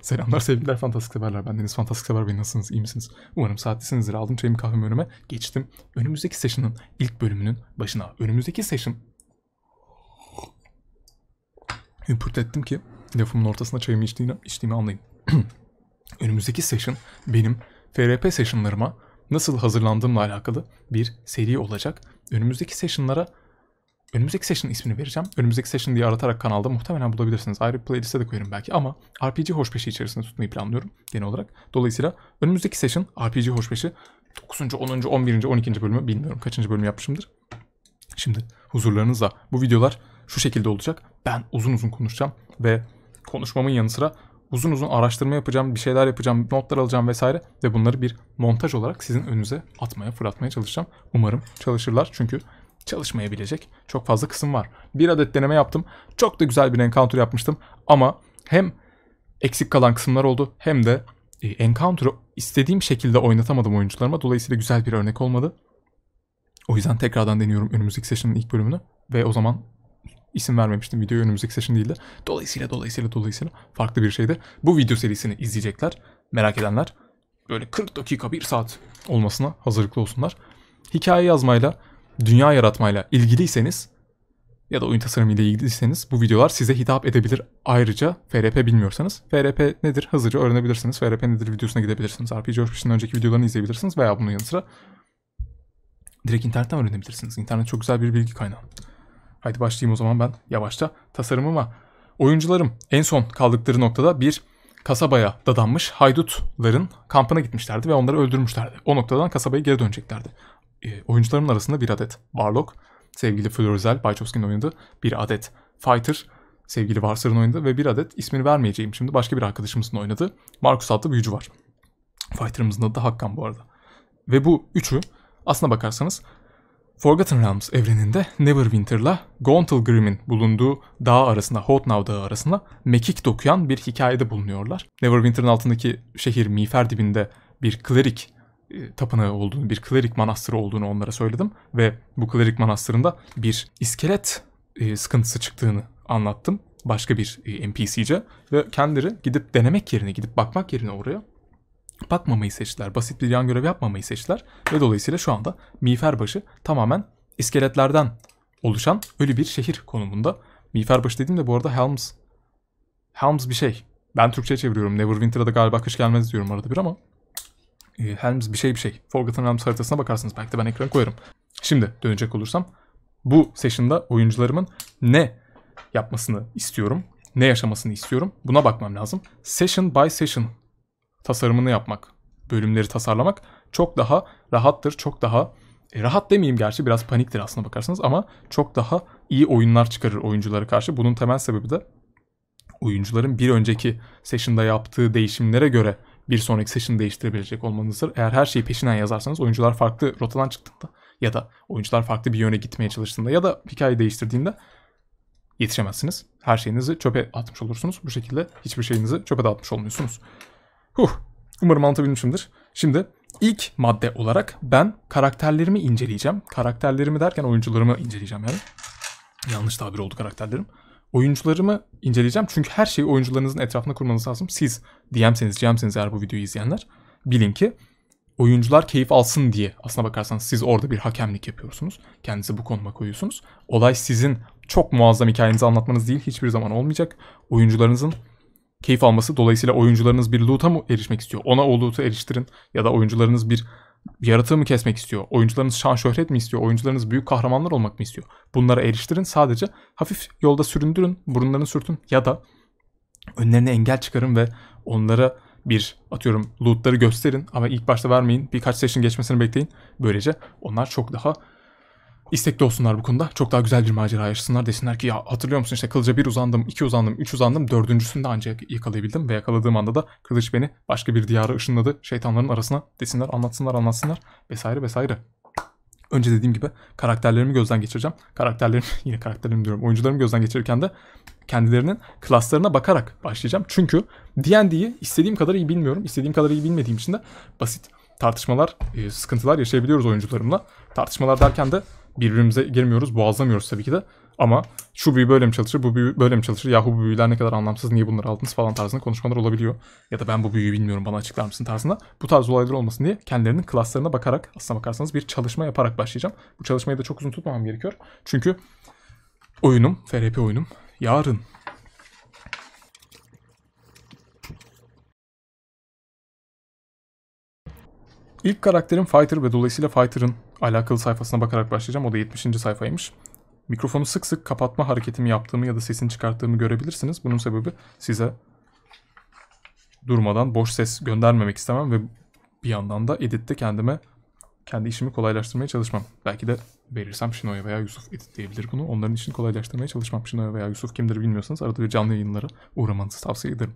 Selamlar sevgiler fantastik severler. Ben Deniz Fantastik Sever Bey. Nasılsınız? İyi misiniz? Umarım saatlisinizdir. Aldım çayımı kahvemi önüme. Geçtim. Önümüzdeki session'ın ilk bölümünün başına. Önümüzdeki session... Hüpürt ettim ki lafımın ortasında çayımı içtiğini, içtiğimi anlayın. Önümüzdeki session benim FRP session'larıma nasıl hazırlandığımla alakalı bir seri olacak. Önümüzdeki session'lara önümüzdeki session ismini vereceğim. Önümüzdeki session diye aratarak kanalda muhtemelen bulabilirsiniz. Ayrı bir playlist'e de koyarım belki ama RPG Hoşbeşi içerisinde tutmayı planlıyorum genel olarak. Dolayısıyla önümüzdeki session RPG Hoşbeşi 9. 10. 11. 12. bölümü bilmiyorum kaçıncı bölüm yapmışımdır. Şimdi huzurlarınızda bu videolar şu şekilde olacak. Ben uzun uzun konuşacağım ve konuşmamın yanı sıra uzun uzun araştırma yapacağım, bir şeyler yapacağım, notlar alacağım vesaire ve bunları bir montaj olarak sizin önünüze atmaya, fırlatmaya çalışacağım. Umarım çalışırlar çünkü çalışmayabilecek çok fazla kısım var. Bir adet deneme yaptım. Çok da güzel bir encounter yapmıştım. Ama hem eksik kalan kısımlar oldu hem de e, encounter'ı istediğim şekilde oynatamadım oyuncularıma. Dolayısıyla güzel bir örnek olmadı. O yüzden tekrardan deniyorum önümüzdeki session'ın ilk bölümünü. Ve o zaman isim vermemiştim. video önümüzdeki session değildi. Dolayısıyla dolayısıyla dolayısıyla farklı bir şeydi. Bu video serisini izleyecekler. Merak edenler böyle 40 dakika 1 saat olmasına hazırlıklı olsunlar. Hikaye yazmayla dünya yaratmayla ilgiliyseniz ya da oyun tasarımıyla ilgiliyseniz bu videolar size hitap edebilir. Ayrıca FRP bilmiyorsanız FRP nedir hızlıca öğrenebilirsiniz. FRP nedir videosuna gidebilirsiniz. RPG Hoşbiş'in önceki videolarını izleyebilirsiniz veya bunun yanı sıra direkt internetten öğrenebilirsiniz. İnternet çok güzel bir bilgi kaynağı. Haydi başlayayım o zaman ben yavaşça tasarımıma. Oyuncularım en son kaldıkları noktada bir kasabaya dadanmış haydutların kampına gitmişlerdi ve onları öldürmüşlerdi. O noktadan kasabaya geri döneceklerdi e, oyuncularımın arasında bir adet Warlock, sevgili Florizel Baychowski'nin oynadı, bir adet Fighter, sevgili Varsar'ın oynadı ve bir adet ismini vermeyeceğim şimdi başka bir arkadaşımızın oynadı. Markus adlı büyücü var. Fighter'ımızın adı da Hakkan bu arada. Ve bu üçü aslına bakarsanız Forgotten Realms evreninde Neverwinter'la Gauntlegrim'in bulunduğu dağ arasında, Hotnaw Dağı arasında mekik dokuyan bir hikayede bulunuyorlar. Neverwinter'ın altındaki şehir Mifer dibinde bir klerik tapınağı olduğunu, bir klerik manastırı olduğunu onlara söyledim. Ve bu klerik manastırında bir iskelet e, sıkıntısı çıktığını anlattım. Başka bir e, NPC'ce. Ve kendileri gidip denemek yerine, gidip bakmak yerine oraya bakmamayı seçtiler. Basit bir yan görev yapmamayı seçtiler. Ve dolayısıyla şu anda Miferbaşı tamamen iskeletlerden oluşan ölü bir şehir konumunda. Miğferbaşı dediğimde bu arada Helms. Helms bir şey. Ben Türkçe çeviriyorum. Neverwinter'a da galiba kış gelmez diyorum arada bir ama. E, Helms bir şey bir şey. Forgotten Realms haritasına bakarsınız. Belki de ben ekran koyarım. Şimdi dönecek olursam bu session'da oyuncularımın ne yapmasını istiyorum, ne yaşamasını istiyorum buna bakmam lazım. Session by session tasarımını yapmak, bölümleri tasarlamak çok daha rahattır, çok daha e, rahat demeyeyim gerçi biraz paniktir aslında bakarsanız ama çok daha iyi oyunlar çıkarır oyunculara karşı. Bunun temel sebebi de oyuncuların bir önceki session'da yaptığı değişimlere göre bir sonraki session değiştirebilecek olmanızdır. Eğer her şeyi peşinden yazarsanız oyuncular farklı rotadan çıktığında ya da oyuncular farklı bir yöne gitmeye çalıştığında ya da hikaye değiştirdiğinde yetişemezsiniz. Her şeyinizi çöpe atmış olursunuz. Bu şekilde hiçbir şeyinizi çöpe atmış olmuyorsunuz. Huh, umarım anlatabilmişimdir. Şimdi ilk madde olarak ben karakterlerimi inceleyeceğim. Karakterlerimi derken oyuncularımı inceleyeceğim yani. Yanlış tabir oldu karakterlerim. Oyuncularımı inceleyeceğim çünkü her şeyi oyuncularınızın etrafında kurmanız lazım. Siz DM'seniz, GM'seniz eğer bu videoyu izleyenler bilin ki oyuncular keyif alsın diye aslına bakarsanız siz orada bir hakemlik yapıyorsunuz. Kendinizi bu konuma koyuyorsunuz. Olay sizin çok muazzam hikayenizi anlatmanız değil hiçbir zaman olmayacak. Oyuncularınızın keyif alması dolayısıyla oyuncularınız bir loot'a mı erişmek istiyor? Ona o loot'a eriştirin ya da oyuncularınız bir yaratığı mı kesmek istiyor? Oyuncularınız şan şöhret mi istiyor? Oyuncularınız büyük kahramanlar olmak mı istiyor? Bunlara eriştirin sadece hafif yolda süründürün, burunlarını sürtün ya da önlerine engel çıkarın ve onlara bir atıyorum lootları gösterin ama ilk başta vermeyin. Birkaç session geçmesini bekleyin. Böylece onlar çok daha istekli olsunlar bu konuda. Çok daha güzel bir macera yaşasınlar desinler ki ya hatırlıyor musun işte kılıca bir uzandım, iki uzandım, üç uzandım, dördüncüsünde ancak yakalayabildim ve yakaladığım anda da kılıç beni başka bir diyara ışınladı şeytanların arasına desinler, anlatsınlar, anlatsınlar vesaire vesaire. Önce dediğim gibi karakterlerimi gözden geçireceğim. karakterlerim yine karakterlerim diyorum. Oyuncularımı gözden geçirirken de kendilerinin klaslarına bakarak başlayacağım. Çünkü D&D'yi istediğim kadar iyi bilmiyorum. İstediğim kadar iyi bilmediğim için de basit tartışmalar, sıkıntılar yaşayabiliyoruz oyuncularımla. Tartışmalar derken de birbirimize girmiyoruz, boğazlamıyoruz tabii ki de. Ama şu büyü böyle mi çalışır, bu büyü böyle mi çalışır, yahu bu büyüler ne kadar anlamsız, niye bunları aldınız falan tarzında konuşmalar olabiliyor. Ya da ben bu büyüyü bilmiyorum, bana açıklar mısın tarzında. Bu tarz olaylar olmasın diye kendilerinin klaslarına bakarak, aslına bakarsanız bir çalışma yaparak başlayacağım. Bu çalışmayı da çok uzun tutmamam gerekiyor. Çünkü oyunum, FRP oyunum yarın İlk karakterim Fighter ve dolayısıyla Fighter'ın alakalı sayfasına bakarak başlayacağım. O da 70. sayfaymış. Mikrofonu sık sık kapatma hareketimi yaptığımı ya da sesini çıkarttığımı görebilirsiniz. Bunun sebebi size durmadan boş ses göndermemek istemem ve bir yandan da editte kendime kendi işimi kolaylaştırmaya çalışmam. Belki de verirsem Şinoya veya Yusuf editleyebilir bunu. Onların işini kolaylaştırmaya çalışmam. Şinoya veya Yusuf kimdir bilmiyorsanız arada bir canlı yayınlara uğramanızı tavsiye ederim.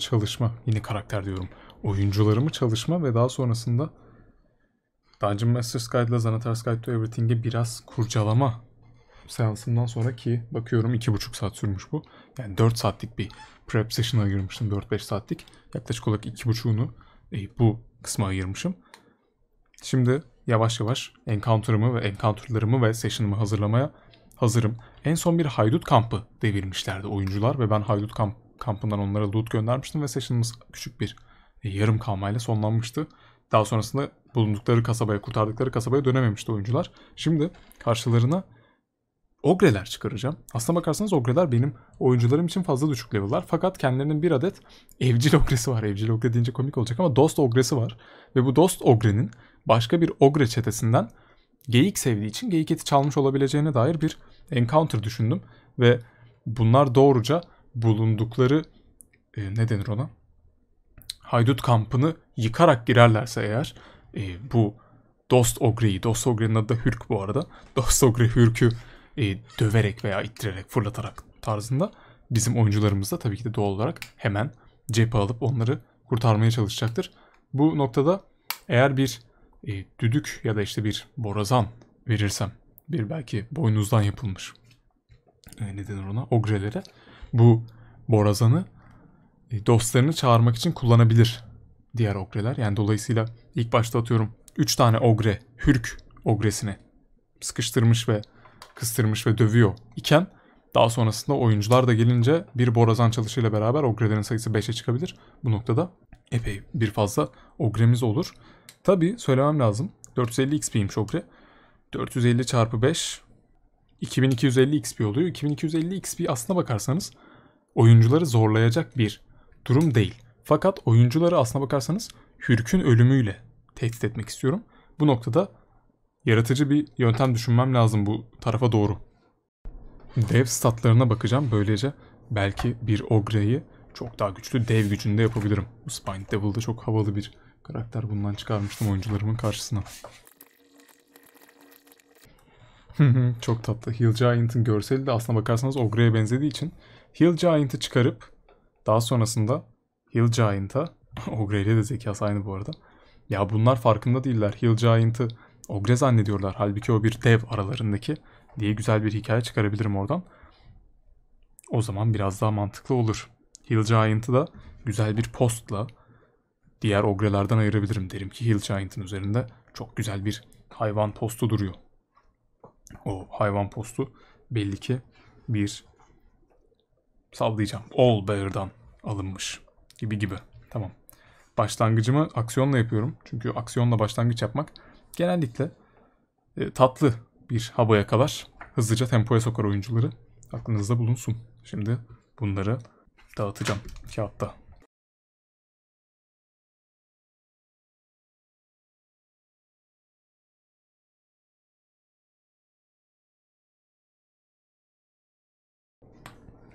çalışma. Yine karakter diyorum. Oyuncularımı çalışma ve daha sonrasında Dungeon Master's Guide ile Zanatar's Guide to Everything'e biraz kurcalama seansımdan sonra ki bakıyorum 2,5 saat sürmüş bu. Yani 4 saatlik bir prep session'a ayırmıştım 4-5 saatlik. Yaklaşık olarak 2,5'unu e, bu kısma ayırmışım. Şimdi yavaş yavaş encounter'ımı ve encounter'larımı ve session'ımı hazırlamaya hazırım. En son bir haydut kampı devirmişlerdi oyuncular ve ben haydut kamp kampından onlara loot göndermiştim ve session'ımız küçük bir e, yarım kalmayla sonlanmıştı. Daha sonrasında bulundukları kasabaya, kurtardıkları kasabaya dönememişti oyuncular. Şimdi karşılarına ogreler çıkaracağım. Aslına bakarsanız ogreler benim oyuncularım için fazla düşük level'lar. Fakat kendilerinin bir adet evcil ogresi var. Evcil ogre deyince komik olacak ama dost ogresi var. Ve bu dost ogrenin başka bir ogre çetesinden geyik sevdiği için geyik eti çalmış olabileceğine dair bir encounter düşündüm. Ve bunlar doğruca bulundukları e, ne denir ona? Haydut kampını yıkarak girerlerse eğer e, bu Dost ogreyi Dost ogrenin adı da Hürk bu arada. Dost Ogri Hürk'ü e, döverek veya ittirerek, fırlatarak tarzında bizim oyuncularımız da tabii ki de doğal olarak hemen cephe alıp onları kurtarmaya çalışacaktır. Bu noktada eğer bir e, düdük ya da işte bir borazan verirsem, bir belki boynuzdan yapılmış e, ne ona, ogrelere bu borazanı e, dostlarını çağırmak için kullanabilir diğer ogreler. Yani dolayısıyla ilk başta atıyorum 3 tane ogre, hürk ogresini sıkıştırmış ve kıstırmış ve dövüyor iken daha sonrasında oyuncular da gelince bir borazan çalışıyla beraber ogrelerin sayısı 5'e çıkabilir. Bu noktada epey bir fazla ogremiz olur. Tabi söylemem lazım. 450 XP'ymiş ogre. 450 çarpı 5 2250 XP oluyor. 2250 XP aslına bakarsanız oyuncuları zorlayacak bir durum değil. Fakat oyuncuları aslına bakarsanız Hürk'ün ölümüyle tehdit etmek istiyorum. Bu noktada yaratıcı bir yöntem düşünmem lazım bu tarafa doğru. Dev statlarına bakacağım. Böylece belki bir Ogre'yi çok daha güçlü dev gücünde yapabilirim. Bu Spine Devil'da çok havalı bir karakter bundan çıkarmıştım oyuncularımın karşısına. Çok tatlı. Hill Giant'ın görseli de aslına bakarsanız Ogre'ye benzediği için Hill Giant'ı çıkarıp daha sonrasında Hill Giant'a Ogre ile de zekası aynı bu arada. Ya bunlar farkında değiller. Hill Giant'ı Ogre zannediyorlar. Halbuki o bir dev aralarındaki diye güzel bir hikaye çıkarabilirim oradan. O zaman biraz daha mantıklı olur. Hill Giant'ı da güzel bir postla diğer ogrelerden ayırabilirim. Derim ki Hill Giant'ın üzerinde çok güzel bir hayvan postu duruyor. O hayvan postu belli ki bir sallayacağım. All Bear'dan alınmış gibi gibi. Tamam. Başlangıcımı aksiyonla yapıyorum. Çünkü aksiyonla başlangıç yapmak genellikle e, tatlı bir havaya kadar hızlıca tempoya sokar oyuncuları. Aklınızda bulunsun. Şimdi bunları dağıtacağım kağıtta.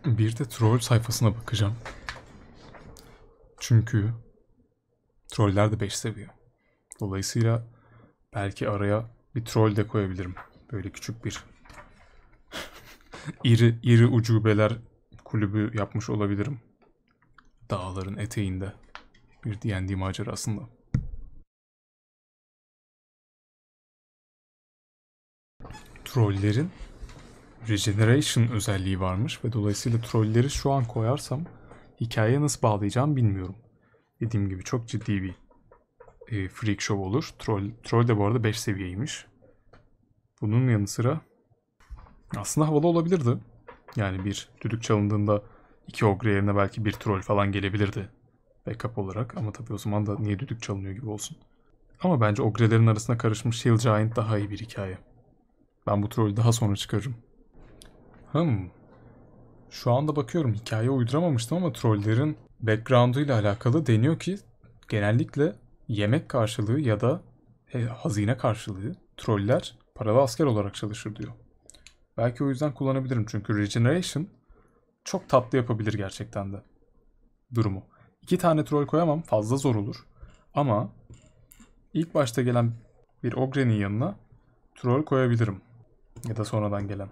Bir de troll sayfasına bakacağım. Çünkü troller de 5 seviyor. Dolayısıyla belki araya bir troll de koyabilirim. Böyle küçük bir iri iri ucubeler kulübü yapmış olabilirim. Dağların eteğinde bir D&D macerasında. Trollerin regeneration özelliği varmış ve dolayısıyla trolleri şu an koyarsam hikayeye nasıl bağlayacağım bilmiyorum. Dediğim gibi çok ciddi bir e, freak show olur. Troll, troll de bu arada 5 seviyeymiş. Bunun yanı sıra aslında havalı olabilirdi. Yani bir düdük çalındığında iki ogre yerine belki bir troll falan gelebilirdi. Backup olarak ama tabii o zaman da niye düdük çalınıyor gibi olsun. Ama bence ogrelerin arasına karışmış Hill Giant daha iyi bir hikaye. Ben bu trolü daha sonra çıkarırım. Hım. Şu anda bakıyorum hikaye uyduramamıştım ama trollerin background'u ile alakalı deniyor ki genellikle yemek karşılığı ya da e, hazine karşılığı troller paralı asker olarak çalışır diyor. Belki o yüzden kullanabilirim çünkü Regeneration çok tatlı yapabilir gerçekten de durumu. İki tane troll koyamam fazla zor olur. Ama ilk başta gelen bir Ogre'nin yanına troll koyabilirim. Ya da sonradan gelen.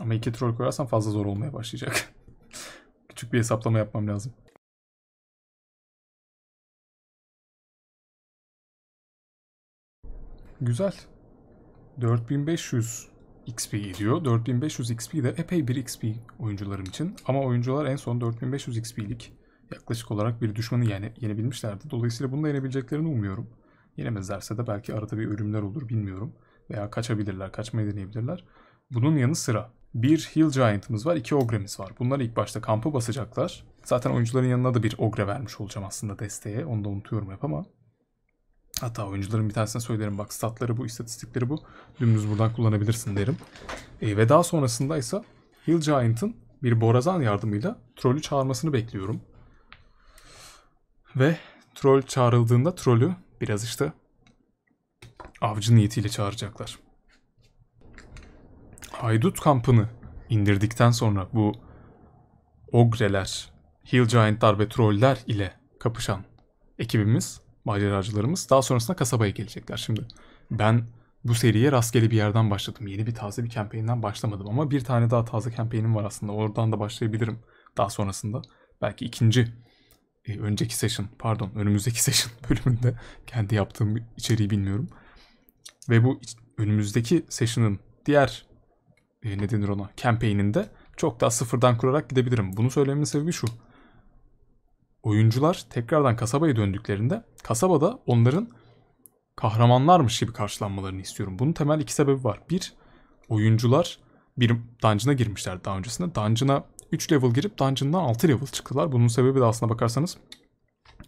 Ama iki troll koyarsam fazla zor olmaya başlayacak. Küçük bir hesaplama yapmam lazım. Güzel. 4500 XP gidiyor. 4500 XP de epey bir XP oyuncularım için. Ama oyuncular en son 4500 XP'lik yaklaşık olarak bir düşmanı yani yenebilmişlerdi. Dolayısıyla bunu da yenebileceklerini umuyorum. Yenemezlerse de belki arada bir ölümler olur bilmiyorum. Veya kaçabilirler, kaçmayı deneyebilirler. Bunun yanı sıra bir Hill Giant'ımız var, iki Ogre'miz var. Bunlar ilk başta kampı basacaklar. Zaten oyuncuların yanına da bir Ogre vermiş olacağım aslında desteğe. Onu da unutuyorum hep ama. Hatta oyuncuların bir tanesine söylerim bak statları bu, istatistikleri bu. Dümdüz buradan kullanabilirsin derim. E, ve daha sonrasında ise Hill Giant'ın bir borazan yardımıyla trollü çağırmasını bekliyorum. Ve troll çağrıldığında trollü biraz işte avcı niyetiyle çağıracaklar haydut kampını indirdikten sonra bu ogreler, Hill Giant'lar ve troller ile kapışan ekibimiz, maceracılarımız daha sonrasında kasabaya gelecekler. Şimdi ben bu seriye rastgele bir yerden başladım. Yeni bir taze bir campaign'den başlamadım ama bir tane daha taze campaign'im var aslında. Oradan da başlayabilirim daha sonrasında. Belki ikinci, e, önceki session, pardon önümüzdeki session bölümünde kendi yaptığım içeriği bilmiyorum. Ve bu önümüzdeki session'ın diğer e, ne denir ona campaign'inde çok daha sıfırdan kurarak gidebilirim. Bunu söylememin sebebi şu. Oyuncular tekrardan kasabaya döndüklerinde kasabada onların kahramanlarmış gibi karşılanmalarını istiyorum. Bunun temel iki sebebi var. Bir, oyuncular bir dungeon'a girmişler daha öncesinde. Dungeon'a 3 level girip dungeon'dan 6 level çıktılar. Bunun sebebi de aslına bakarsanız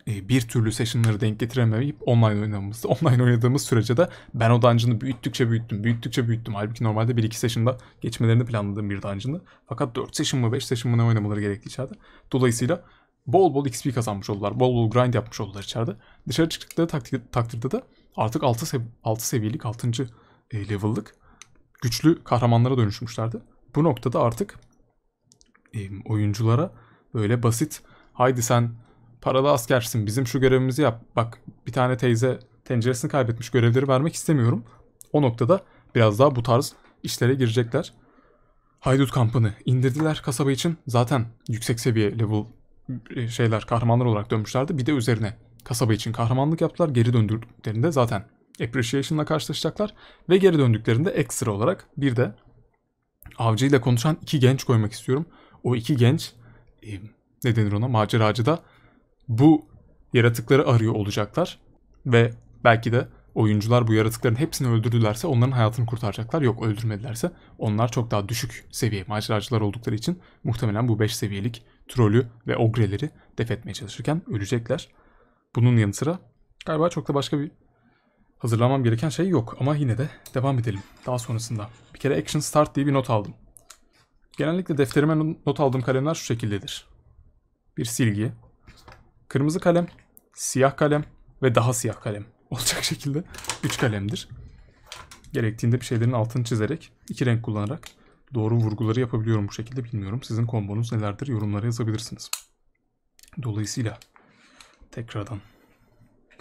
e, bir türlü session'ları denk getirememeyip online oynadığımız, online oynadığımız sürece de ben o dungeon'ı büyüttükçe büyüttüm, büyüttükçe büyüttüm. Halbuki normalde 1-2 session'da geçmelerini planladığım bir dungeon'dı. Fakat 4 session mı 5 session mı ne oynamaları gerekti içeride. Dolayısıyla bol bol XP kazanmış oldular. Bol bol grind yapmış oldular içeride. Dışarı çıktıkları takdir, takdirde de artık 6, sev 6 seviyelik, 6. E, level'lık güçlü kahramanlara dönüşmüşlerdi. Bu noktada artık e, oyunculara böyle basit haydi sen paralı askersin bizim şu görevimizi yap. Bak bir tane teyze tenceresini kaybetmiş görevleri vermek istemiyorum. O noktada biraz daha bu tarz işlere girecekler. Haydut kampını indirdiler kasaba için. Zaten yüksek seviye level e, şeyler kahramanlar olarak dönmüşlerdi. Bir de üzerine kasaba için kahramanlık yaptılar. Geri döndüklerinde zaten appreciation'la karşılaşacaklar. Ve geri döndüklerinde ekstra olarak bir de avcıyla konuşan iki genç koymak istiyorum. O iki genç e, ne denir ona maceracı da bu yaratıkları arıyor olacaklar ve belki de oyuncular bu yaratıkların hepsini öldürdülerse onların hayatını kurtaracaklar. Yok öldürmedilerse onlar çok daha düşük seviye maceracılar oldukları için muhtemelen bu 5 seviyelik trolü ve ogreleri def etmeye çalışırken ölecekler. Bunun yanı sıra galiba çok da başka bir hazırlamam gereken şey yok ama yine de devam edelim daha sonrasında. Bir kere action start diye bir not aldım. Genellikle defterime not aldığım kalemler şu şekildedir. Bir silgi, Kırmızı kalem, siyah kalem ve daha siyah kalem olacak şekilde 3 kalemdir. Gerektiğinde bir şeylerin altını çizerek, iki renk kullanarak doğru vurguları yapabiliyorum bu şekilde bilmiyorum. Sizin kombonuz nelerdir yorumlara yazabilirsiniz. Dolayısıyla tekrardan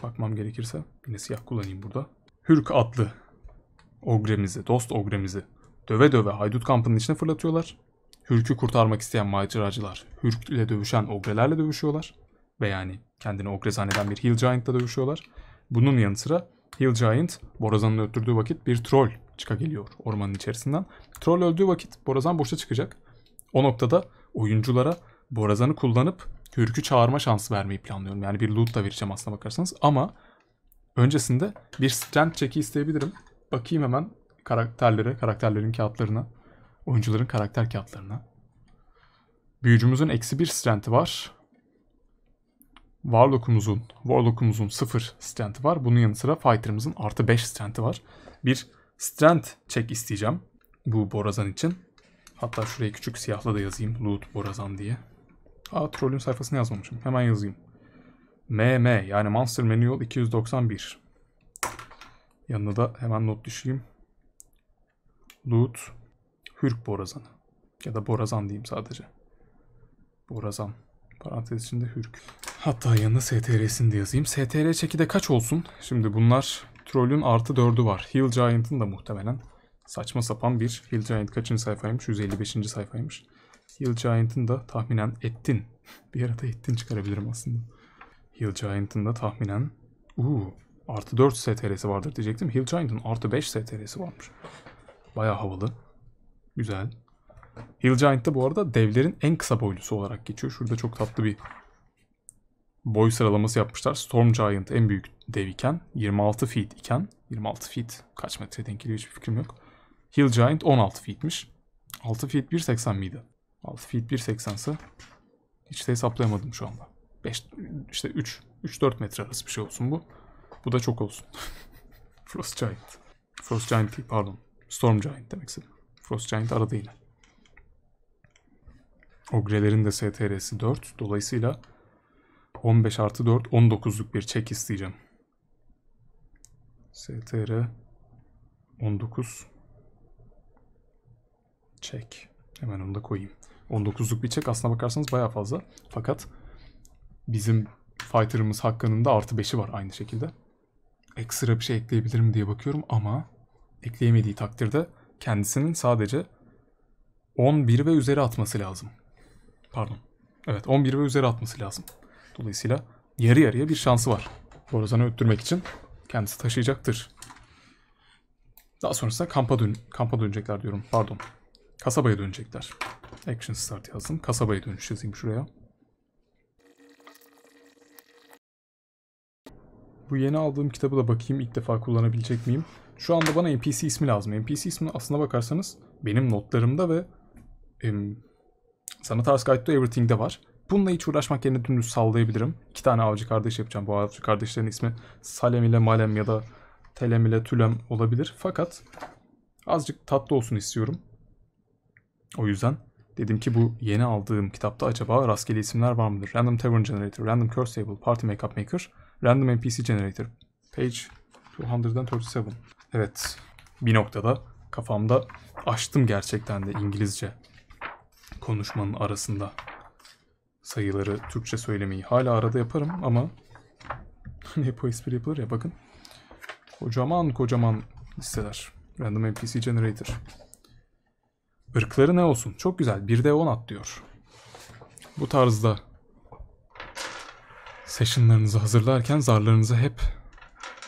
bakmam gerekirse yine siyah kullanayım burada. Hürk adlı ogremizi, dost ogremizi döve döve haydut kampının içine fırlatıyorlar. Hürk'ü kurtarmak isteyen maceracılar Hürk ile dövüşen ogrelerle dövüşüyorlar ve yani kendini okre bir Hill Giant'la dövüşüyorlar. Bunun yanı sıra Hill Giant Borazan'ın öldürdüğü vakit bir troll çıka geliyor ormanın içerisinden. Troll öldüğü vakit Borazan boşta çıkacak. O noktada oyunculara Borazan'ı kullanıp Hürk'ü çağırma şansı vermeyi planlıyorum. Yani bir loot da vereceğim aslına bakarsanız. Ama öncesinde bir strength check'i isteyebilirim. Bakayım hemen karakterlere, karakterlerin kağıtlarına. Oyuncuların karakter kağıtlarına. Büyücümüzün eksi bir strength'i var. Warlock'umuzun, Warlock'umuzun 0 strength'i var. Bunun yanı sıra Fighter'ımızın artı 5 strength'i var. Bir strength check isteyeceğim bu Borazan için. Hatta şuraya küçük siyahla da yazayım. Loot Borazan diye. Aa trollün sayfasını yazmamışım. Hemen yazayım. MM yani Monster Manual 291. Yanına da hemen not düşeyim. Loot Hürk Borazanı. Ya da Borazan diyeyim sadece. Borazan. Parantez içinde Hürk. Hatta yanına STR'sini de yazayım. STR çeki de kaç olsun? Şimdi bunlar Troll'ün artı 4'ü var. Hill Giant'ın da muhtemelen saçma sapan bir Hill Giant kaçıncı sayfaymış? 155. sayfaymış. Hill Giant'ın da tahminen ettin. bir arada ettin çıkarabilirim aslında. Hill Giant'ın da tahminen uuu artı 4 STR'si vardır diyecektim. Hill Giant'ın artı 5 STR'si varmış. Baya havalı. Güzel. Hill Giant bu arada devlerin en kısa boylusu olarak geçiyor. Şurada çok tatlı bir boy sıralaması yapmışlar. Storm Giant en büyük dev iken 26 feet iken 26 feet kaç metre denk geliyor hiçbir fikrim yok. Hill Giant 16 feet'miş. 6 feet 1.80 miydi? 6 feet 1.80 hiç de hesaplayamadım şu anda. 5 işte 3 3-4 metre arası bir şey olsun bu. Bu da çok olsun. Frost Giant. Frost Giant değil pardon. Storm Giant demek istedim. Frost Giant arada yine. Ogrelerin de STR'si 4. Dolayısıyla 15 artı 4 19'luk bir çek isteyeceğim. STR 19 çek. Hemen onu da koyayım. 19'luk bir çek aslına bakarsanız baya fazla. Fakat bizim fighter'ımız Hakkı'nın da artı 5'i var aynı şekilde. Ekstra bir şey ekleyebilirim diye bakıyorum ama ekleyemediği takdirde kendisinin sadece 11 ve üzeri atması lazım. Pardon. Evet 11 ve üzeri atması lazım. Dolayısıyla yarı yarıya bir şansı var. Borazan'ı öttürmek için kendisi taşıyacaktır. Daha sonrasında kampa, dön kampa dönecekler diyorum. Pardon. Kasabaya dönecekler. Action start yazdım. Kasabaya dönüş yazayım şuraya. Bu yeni aldığım kitabı da bakayım ilk defa kullanabilecek miyim? Şu anda bana NPC ismi lazım. NPC ismi aslına bakarsanız benim notlarımda ve em, Sana Tars Guide to Everything'de var. Bununla hiç uğraşmak yerine dümdüz sallayabilirim. İki tane avcı kardeş yapacağım. Bu avcı kardeşlerin ismi Salem ile Malem ya da Telem ile Tülem olabilir. Fakat azıcık tatlı olsun istiyorum. O yüzden dedim ki bu yeni aldığım kitapta acaba rastgele isimler var mıdır? Random Tavern Generator, Random Curse Table, Party Makeup Maker, Random NPC Generator. Page 237. Evet bir noktada kafamda açtım gerçekten de İngilizce konuşmanın arasında sayıları Türkçe söylemeyi hala arada yaparım ama hani hep o espri yapılır ya bakın. Kocaman kocaman listeler. Random NPC Generator. Irkları ne olsun? Çok güzel. Bir de 10 at diyor. Bu tarzda sessionlarınızı hazırlarken zarlarınızı hep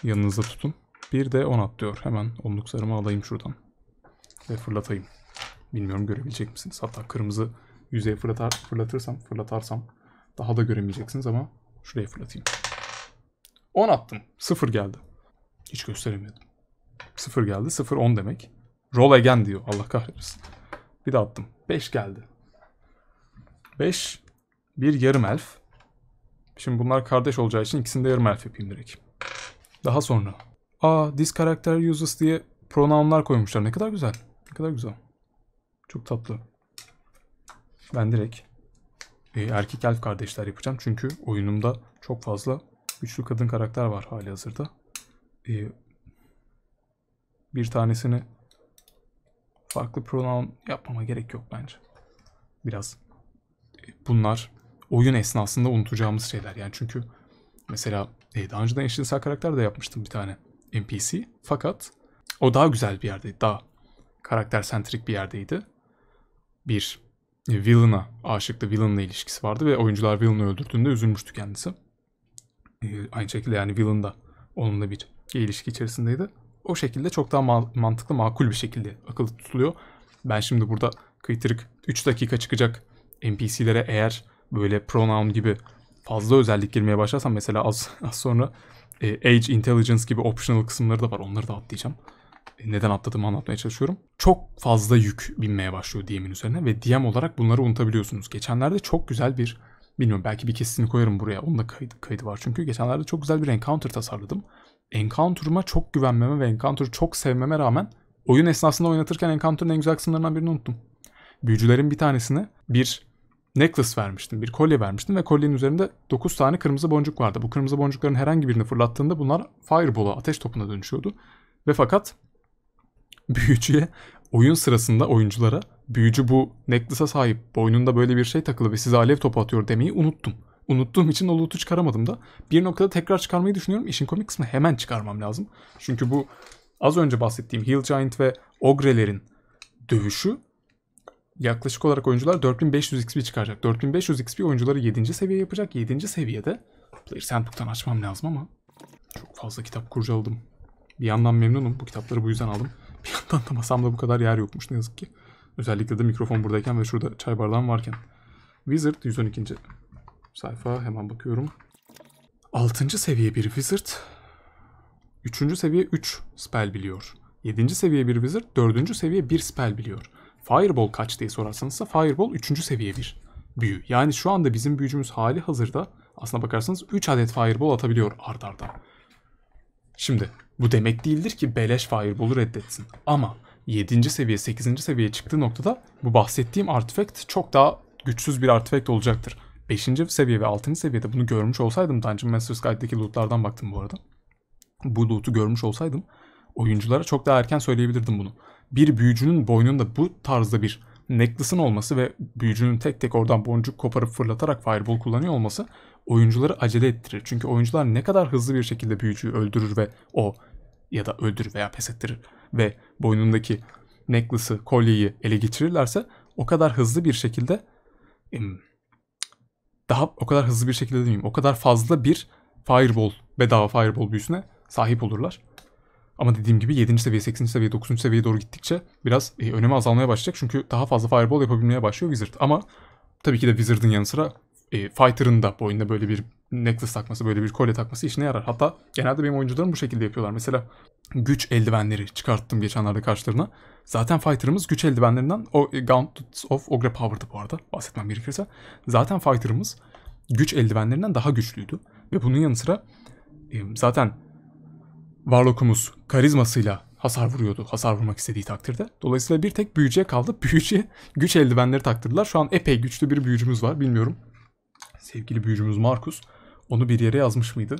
yanınızda tutun. Bir de 10 at diyor. Hemen onluk zarımı alayım şuradan. Ve fırlatayım. Bilmiyorum görebilecek misiniz? Hatta kırmızı yüzeye fırlatar, fırlatırsam, fırlatarsam daha da göremeyeceksiniz ama şuraya fırlatayım. 10 attım. 0 geldi. Hiç gösteremedim. 0 geldi. 0 10 demek. Roll again diyor. Allah kahretsin. Bir daha attım. 5 geldi. 5 bir yarım elf. Şimdi bunlar kardeş olacağı için ikisini de yarım elf yapayım direkt. Daha sonra. Aa this karakter uses diye pronounlar koymuşlar. Ne kadar güzel. Ne kadar güzel. Çok tatlı. Ben direkt e, erkek elf kardeşler yapacağım. Çünkü oyunumda çok fazla güçlü kadın karakter var hali hazırda. E, bir tanesini farklı pronoun yapmama gerek yok bence. Biraz e, bunlar oyun esnasında unutacağımız şeyler. Yani çünkü mesela e, daha önceden eşcinsel karakter de yapmıştım bir tane NPC. Fakat o daha güzel bir yerdeydi. Daha karakter sentrik bir yerdeydi. Bir e, villain'a aşıktı. Villain'la ilişkisi vardı ve oyuncular Villain'ı öldürdüğünde üzülmüştü kendisi. E, aynı şekilde yani Villain da onunla bir ilişki içerisindeydi. O şekilde çok daha ma- mantıklı, makul bir şekilde akıllı tutuluyor. Ben şimdi burada kıytırık 3 dakika çıkacak NPC'lere eğer böyle pronoun gibi fazla özellik girmeye başlarsam mesela az, az sonra e, age intelligence gibi optional kısımları da var. Onları da atlayacağım neden atladığımı anlatmaya çalışıyorum. Çok fazla yük binmeye başlıyor DM'in üzerine ve DM olarak bunları unutabiliyorsunuz. Geçenlerde çok güzel bir bilmiyorum belki bir kesini koyarım buraya. Onun da kaydı, kaydı var çünkü. Geçenlerde çok güzel bir encounter tasarladım. Encounter'ıma çok güvenmeme ve encounter'ı çok sevmeme rağmen oyun esnasında oynatırken encounter'ın en güzel kısımlarından birini unuttum. Büyücülerin bir tanesine bir necklace vermiştim, bir kolye vermiştim ve kolyenin üzerinde 9 tane kırmızı boncuk vardı. Bu kırmızı boncukların herhangi birini fırlattığında bunlar fireball'a, ateş topuna dönüşüyordu. Ve fakat büyücüye oyun sırasında oyunculara büyücü bu necklace'a sahip boynunda böyle bir şey takılı ve size alev topu atıyor demeyi unuttum. Unuttuğum için o loot'u çıkaramadım da bir noktada tekrar çıkarmayı düşünüyorum. İşin komik kısmı hemen çıkarmam lazım. Çünkü bu az önce bahsettiğim Hill Giant ve Ogre'lerin dövüşü yaklaşık olarak oyuncular 4500 XP çıkaracak. 4500 XP oyuncuları 7. seviye yapacak. 7. seviyede Player Sandbook'tan açmam lazım ama çok fazla kitap kurcaladım. Bir yandan memnunum. Bu kitapları bu yüzden aldım. Bir yandan da masamda bu kadar yer yokmuş ne yazık ki. Özellikle de mikrofon buradayken ve şurada çay bardağım varken. Wizard 112. sayfa hemen bakıyorum. 6. seviye bir Wizard. 3. seviye 3 spell biliyor. 7. seviye bir Wizard 4. seviye 1 spell biliyor. Fireball kaç diye sorarsanızsa Fireball 3. seviye 1 büyü. Yani şu anda bizim büyücümüz hali hazırda aslına bakarsanız 3 adet Fireball atabiliyor ardarda. arda. Şimdi bu demek değildir ki beleş Fireball'u reddetsin. Ama 7. seviye 8. seviyeye çıktığı noktada bu bahsettiğim artifact çok daha güçsüz bir artifact olacaktır. 5. seviye ve 6. seviyede bunu görmüş olsaydım Dungeon Master's Guide'deki lootlardan baktım bu arada. Bu loot'u görmüş olsaydım oyunculara çok daha erken söyleyebilirdim bunu. Bir büyücünün boynunda bu tarzda bir Necklace'ın olması ve büyücünün tek tek oradan boncuk koparıp fırlatarak fireball kullanıyor olması oyuncuları acele ettirir. Çünkü oyuncular ne kadar hızlı bir şekilde büyücüyü öldürür ve o ya da öldürür veya pes ettirir ve boynundaki necklace'ı, kolyeyi ele geçirirlerse o kadar hızlı bir şekilde daha o kadar hızlı bir şekilde demeyeyim. O kadar fazla bir fireball, bedava fireball büyüsüne sahip olurlar. Ama dediğim gibi 7. seviye, 8. seviye, 9. seviyeye doğru gittikçe biraz e, önemi azalmaya başlayacak. Çünkü daha fazla fireball yapabilmeye başlıyor Wizard. Ama tabii ki de Wizard'ın yanı sıra e, Fighter'ın da bu oyunda böyle bir necklace takması, böyle bir kolye takması işine yarar. Hatta genelde benim oyuncularım bu şekilde yapıyorlar. Mesela güç eldivenleri çıkarttım geçenlerde karşılarına. Zaten fighter'ımız güç eldivenlerinden o e, Gauntlets of Ogre Power'dı bu arada bahsetmem gerekirse. Zaten fighter'ımız güç eldivenlerinden daha güçlüydü. Ve bunun yanı sıra e, zaten varlokumuz karizmasıyla hasar vuruyordu. Hasar vurmak istediği takdirde. Dolayısıyla bir tek büyücüye kaldı. Büyücüye güç eldivenleri taktırdılar. Şu an epey güçlü bir büyücümüz var. Bilmiyorum. Sevgili büyücümüz Markus. Onu bir yere yazmış mıydı?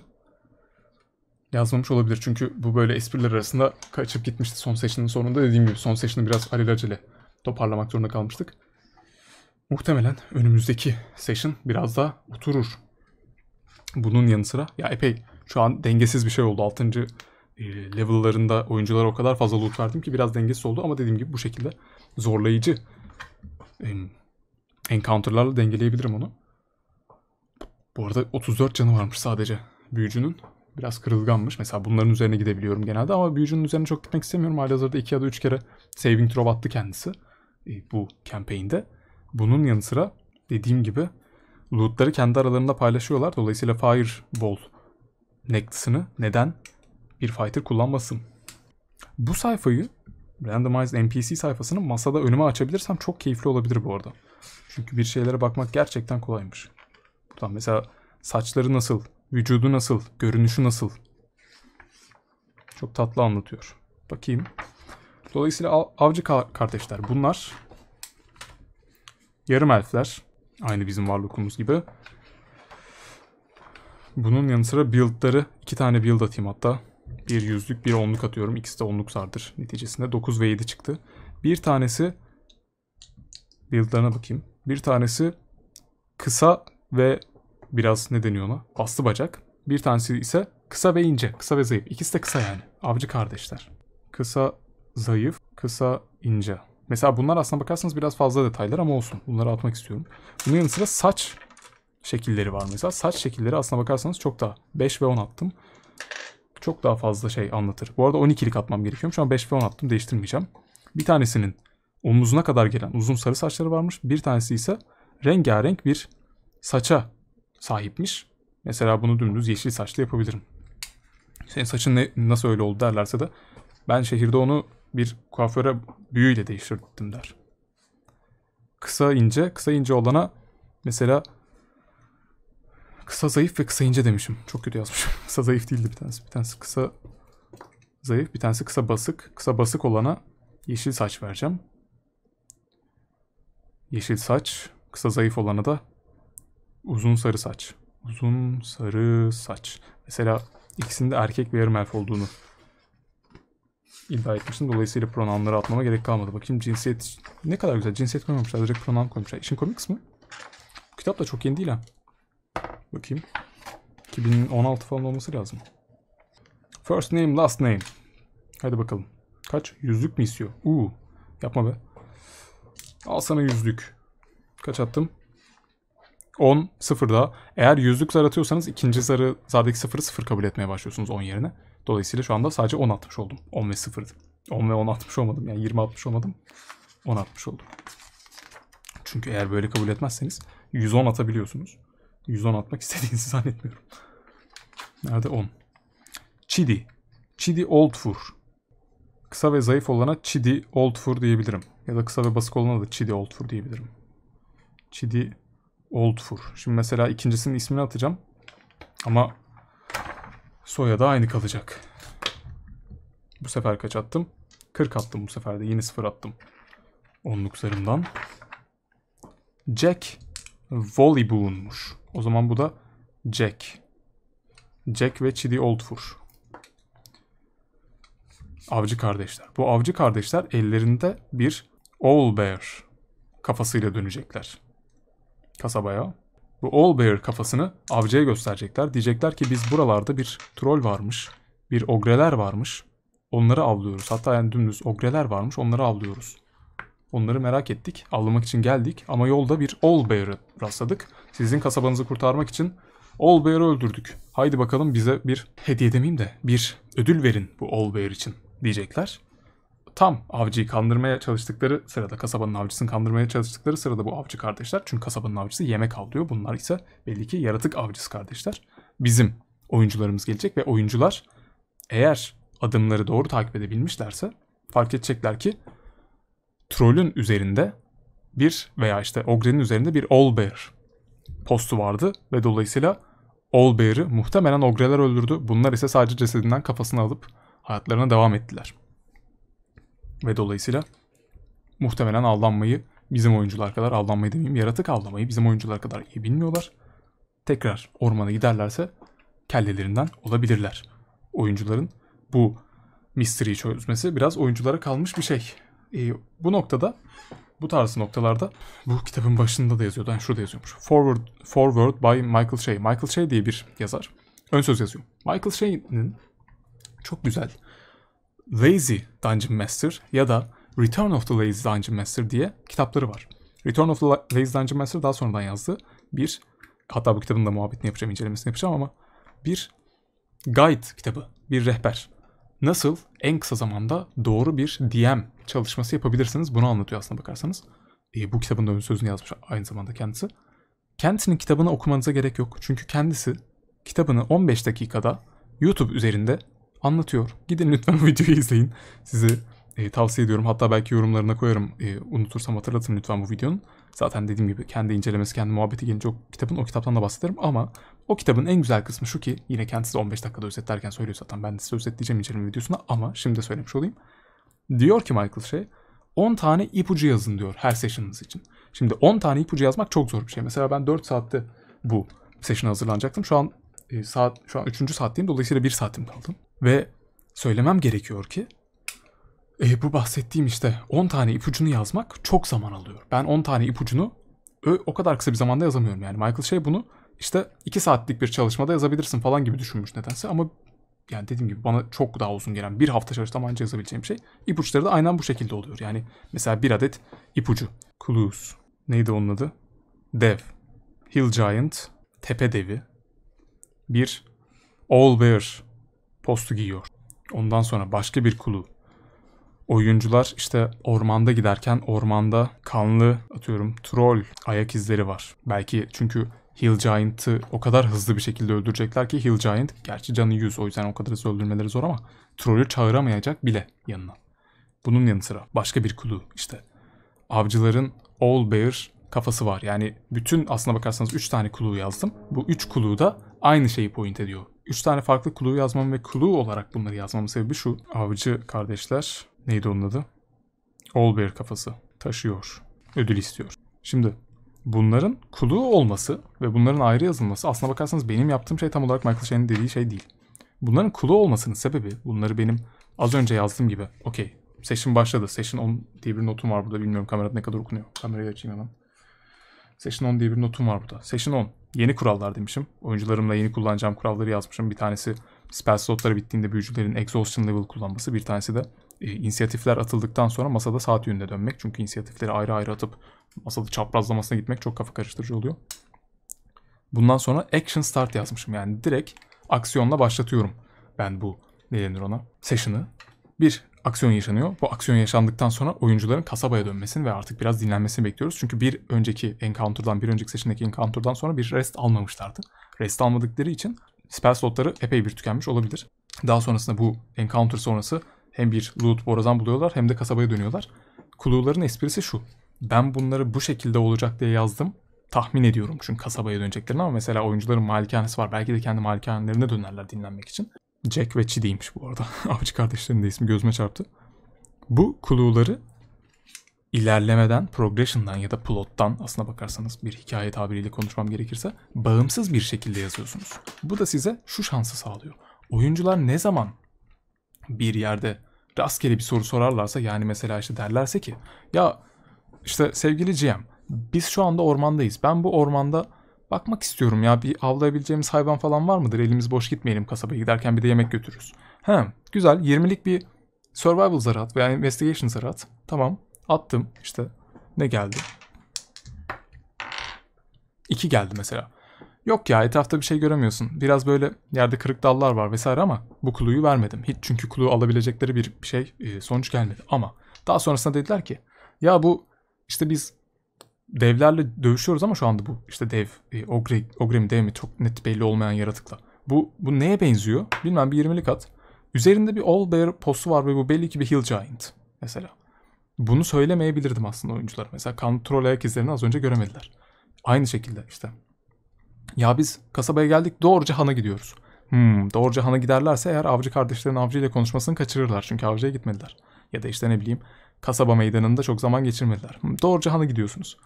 Yazmamış olabilir. Çünkü bu böyle espriler arasında kaçıp gitmişti son seçinin sonunda. Dediğim gibi son seçini biraz alelacele toparlamak zorunda kalmıştık. Muhtemelen önümüzdeki session biraz daha oturur. Bunun yanı sıra ya epey şu an dengesiz bir şey oldu. 6. E, level'larında oyunculara o kadar fazla loot verdim ki biraz dengesiz oldu ama dediğim gibi bu şekilde zorlayıcı encounter'larla dengeleyebilirim onu. Bu arada 34 canı varmış sadece büyücünün. Biraz kırılganmış. Mesela bunların üzerine gidebiliyorum genelde ama büyücünün üzerine çok gitmek istemiyorum. Halihazırda 2 ya da 3 kere saving throw attı kendisi e, bu campaign'de. Bunun yanı sıra dediğim gibi lootları kendi aralarında paylaşıyorlar. Dolayısıyla Fireball necklace'ını neden bir fighter kullanmasın. Bu sayfayı Randomized NPC sayfasını masada önüme açabilirsem çok keyifli olabilir bu arada. Çünkü bir şeylere bakmak gerçekten kolaymış. Buradan mesela saçları nasıl, vücudu nasıl, görünüşü nasıl. Çok tatlı anlatıyor. Bakayım. Dolayısıyla avcı kardeşler bunlar. Yarım elfler. Aynı bizim varlıkumuz gibi. Bunun yanı sıra build'ları, iki tane build atayım hatta. Bir yüzlük bir onluk atıyorum. İkisi de onluk sardır. Neticesinde 9 ve 7 çıktı. Bir tanesi build'larına bakayım. Bir tanesi kısa ve biraz ne deniyor ona? Aslı bacak. Bir tanesi ise kısa ve ince. Kısa ve zayıf. İkisi de kısa yani. Avcı kardeşler. Kısa zayıf, kısa ince. Mesela bunlar aslına bakarsanız biraz fazla detaylar ama olsun. Bunları atmak istiyorum. Bunun yanı sıra saç şekilleri var mesela. Saç şekilleri aslına bakarsanız çok daha. 5 ve 10 attım çok daha fazla şey anlatır. Bu arada 12'lik atmam gerekiyor. Şu an 5 ve 10 attım değiştirmeyeceğim. Bir tanesinin omuzuna kadar gelen uzun sarı saçları varmış. Bir tanesi ise rengarenk bir saça sahipmiş. Mesela bunu dümdüz yeşil saçlı yapabilirim. Senin saçın ne, nasıl öyle oldu derlerse de ben şehirde onu bir kuaföre büyüyle değiştirdim der. Kısa ince, kısa ince olana mesela Kısa zayıf ve kısa ince demişim. Çok kötü yazmışım. kısa zayıf değildi bir tanesi. Bir tanesi kısa zayıf, bir tanesi kısa basık. Kısa basık olana yeşil saç vereceğim. Yeşil saç, kısa zayıf olana da uzun sarı saç. Uzun sarı saç. Mesela ikisinde erkek ve yarım elf olduğunu iddia etmiştim. Dolayısıyla pronounları atmama gerek kalmadı. Bakayım cinsiyet ne kadar güzel. Cinsiyet koymamışlar. Direkt pronoun koymuşlar. İşin komik kısmı. Kitap da çok yeni değil ha. Bakayım. 2016 falan olması lazım. First name, last name. Hadi bakalım. Kaç? Yüzlük mi istiyor? Uu. Yapma be. Al sana yüzlük. Kaç attım? 10, 0 daha. Eğer yüzlük zar atıyorsanız ikinci zarı, zardaki sıfırı sıfır kabul etmeye başlıyorsunuz 10 yerine. Dolayısıyla şu anda sadece 10 atmış oldum. 10 ve 0'dı. 10 ve 10 atmış olmadım. Yani 20 atmış olmadım. 10 atmış oldum. Çünkü eğer böyle kabul etmezseniz 110 atabiliyorsunuz. 110 atmak istediğinizi zannetmiyorum. Nerede 10? Chidi. Chidi Oldfur. Kısa ve zayıf olana Chidi Oldfur diyebilirim. Ya da kısa ve basık olana da Chidi Oldfur diyebilirim. Chidi Oldfur. Şimdi mesela ikincisinin ismini atacağım. Ama soyadı aynı kalacak. Bu sefer kaç attım? 40 attım bu sefer de. Yeni sıfır attım. Onluklarımdan. Jack Volleyboon'muş. O zaman bu da Jack. Jack ve Chidi Oldfur. Avcı kardeşler. Bu avcı kardeşler ellerinde bir Owl Bear kafasıyla dönecekler. Kasabaya. Bu Owl Bear kafasını avcıya gösterecekler. Diyecekler ki biz buralarda bir troll varmış. Bir ogreler varmış. Onları avlıyoruz. Hatta yani dümdüz ogreler varmış. Onları avlıyoruz. Onları merak ettik. Avlamak için geldik ama yolda bir All Bear'ı rastladık. Sizin kasabanızı kurtarmak için All Bear'ı öldürdük. Haydi bakalım bize bir hediye demeyeyim de bir ödül verin bu All Bear için diyecekler. Tam avcıyı kandırmaya çalıştıkları sırada kasabanın avcısını kandırmaya çalıştıkları sırada bu avcı kardeşler. Çünkü kasabanın avcısı yemek avlıyor. Bunlar ise belli ki yaratık avcısı kardeşler. Bizim oyuncularımız gelecek ve oyuncular eğer adımları doğru takip edebilmişlerse fark edecekler ki trollün üzerinde bir veya işte Ogre'nin üzerinde bir Allbear postu vardı ve dolayısıyla Allbear'ı muhtemelen Ogre'ler öldürdü. Bunlar ise sadece cesedinden kafasını alıp hayatlarına devam ettiler. Ve dolayısıyla muhtemelen avlanmayı bizim oyuncular kadar avlanmayı demeyeyim yaratık avlamayı bizim oyuncular kadar iyi bilmiyorlar. Tekrar ormana giderlerse kellelerinden olabilirler. Oyuncuların bu mystery'i çözmesi biraz oyunculara kalmış bir şey. E, bu noktada bu tarz noktalarda bu kitabın başında da yazıyordu. Yani şurada yazıyormuş. Forward, Forward by Michael Shea. Michael Shea diye bir yazar. Ön söz yazıyor. Michael Shea'nin çok güzel Lazy Dungeon Master ya da Return of the Lazy Dungeon Master diye kitapları var. Return of the Lazy Dungeon Master daha sonradan yazdı. Bir, hatta bu kitabın da muhabbetini yapacağım, incelemesini yapacağım ama bir guide kitabı, bir rehber nasıl en kısa zamanda doğru bir DM çalışması yapabilirsiniz bunu anlatıyor aslında bakarsanız. E, bu kitabın da ön sözünü yazmış aynı zamanda kendisi. kendisinin kitabını okumanıza gerek yok. Çünkü kendisi kitabını 15 dakikada YouTube üzerinde anlatıyor. Gidin lütfen o videoyu izleyin. Sizi e, tavsiye ediyorum. Hatta belki yorumlarına koyarım. E, unutursam hatırlatın lütfen bu videonun. Zaten dediğim gibi kendi incelemesi, kendi muhabbeti gelince o kitabın o kitaptan da bahsederim ama o kitabın en güzel kısmı şu ki yine kendisi 15 dakikada özetlerken söylüyor zaten. Ben de size özetleyeceğim inceleme videosunda ama şimdi de söylemiş olayım. Diyor ki Michael şey 10 tane ipucu yazın diyor her session'ınız için. Şimdi 10 tane ipucu yazmak çok zor bir şey. Mesela ben 4 saatte bu session'a hazırlanacaktım. Şu an e, saat şu an 3. saatteyim. Dolayısıyla 1 saatim kaldım Ve söylemem gerekiyor ki e, bu bahsettiğim işte 10 tane ipucunu yazmak çok zaman alıyor. Ben 10 tane ipucunu o kadar kısa bir zamanda yazamıyorum yani. Michael şey bunu işte 2 saatlik bir çalışmada yazabilirsin falan gibi düşünmüş nedense ama yani dediğim gibi bana çok daha uzun gelen bir hafta çalışsam ancak yazabileceğim şey. İpuçları da aynen bu şekilde oluyor. Yani mesela bir adet ipucu. Clues. Neydi onun adı? Dev. Hill Giant. Tepe devi. Bir All Bear postu giyiyor. Ondan sonra başka bir kulu. Oyuncular işte ormanda giderken ormanda kanlı atıyorum troll ayak izleri var. Belki çünkü Hill Giant'ı o kadar hızlı bir şekilde öldürecekler ki Hill Giant gerçi canı 100 o yüzden o kadar hızlı öldürmeleri zor ama Troll'ü çağıramayacak bile yanına. Bunun yanı sıra başka bir kulu işte. Avcıların All Bear kafası var. Yani bütün aslına bakarsanız 3 tane kulu yazdım. Bu 3 kulu da aynı şeyi point ediyor. 3 tane farklı kulu yazmam ve kulu olarak bunları yazmamın sebebi şu. Avcı kardeşler neydi onun adı? All Bear kafası taşıyor. Ödül istiyor. Şimdi bunların kulu olması ve bunların ayrı yazılması aslına bakarsanız benim yaptığım şey tam olarak Michael Shane'in dediği şey değil. Bunların kulu olmasının sebebi bunları benim az önce yazdığım gibi. Okey. Session başladı. Session 10 diye bir notum var burada. Bilmiyorum kamerada ne kadar okunuyor. Kamerayı açayım hemen. Session 10 diye bir notum var burada. Session 10. Yeni kurallar demişim. Oyuncularımla yeni kullanacağım kuralları yazmışım. Bir tanesi spell slotları bittiğinde büyücülerin exhaustion level kullanması. Bir tanesi de e, inisiyatifler atıldıktan sonra masada saat yönüne dönmek. Çünkü inisiyatifleri ayrı ayrı atıp masada çaprazlamasına gitmek çok kafa karıştırıcı oluyor. Bundan sonra action start yazmışım. Yani direkt aksiyonla başlatıyorum ben bu ne denir ona session'ı. Bir aksiyon yaşanıyor. Bu aksiyon yaşandıktan sonra oyuncuların kasabaya dönmesini ve artık biraz dinlenmesini bekliyoruz. Çünkü bir önceki encounter'dan, bir önceki session'daki encounter'dan sonra bir rest almamışlardı. Rest almadıkları için spell slotları epey bir tükenmiş olabilir. Daha sonrasında bu encounter sonrası hem bir loot borazan buluyorlar hem de kasabaya dönüyorlar. Kuluların esprisi şu. Ben bunları bu şekilde olacak diye yazdım. Tahmin ediyorum çünkü kasabaya döneceklerini ama mesela oyuncuların malikanesi var. Belki de kendi malikanelerine dönerler dinlenmek için. Jack ve Chidi'ymiş bu arada. Avcı kardeşlerinin de ismi gözüme çarptı. Bu kuluları ilerlemeden, progression'dan ya da plot'tan aslına bakarsanız bir hikaye tabiriyle konuşmam gerekirse bağımsız bir şekilde yazıyorsunuz. Bu da size şu şansı sağlıyor. Oyuncular ne zaman bir yerde rastgele bir soru sorarlarsa yani mesela işte derlerse ki ya işte sevgili GM biz şu anda ormandayız. Ben bu ormanda bakmak istiyorum ya bir avlayabileceğimiz hayvan falan var mıdır? Elimiz boş gitmeyelim kasabaya giderken bir de yemek götürürüz. He güzel 20'lik bir survival zarı at veya investigation zarı at. Tamam attım işte ne geldi? 2 geldi mesela. Yok ya etrafta bir şey göremiyorsun. Biraz böyle yerde kırık dallar var vesaire ama bu kuluyu vermedim. Hiç çünkü kulu alabilecekleri bir şey e, sonuç gelmedi. Ama daha sonrasında dediler ki ya bu işte biz devlerle dövüşüyoruz ama şu anda bu işte dev, e, ogre, ogre mi dev mi çok net belli olmayan yaratıkla. Bu, bu neye benziyor? Bilmem bir 20'lik at. Üzerinde bir All Bear postu var ve bu belli ki bir Hill Giant mesela. Bunu söylemeyebilirdim aslında oyuncular. Mesela kontrol ayak izlerini az önce göremediler. Aynı şekilde işte ya biz kasabaya geldik doğruca hana gidiyoruz. Hmm, doğruca hana giderlerse eğer avcı kardeşlerin avcıyla konuşmasını kaçırırlar. Çünkü avcıya gitmediler. Ya da işte ne bileyim kasaba meydanında çok zaman geçirmediler. Hmm, doğruca hana gidiyorsunuz.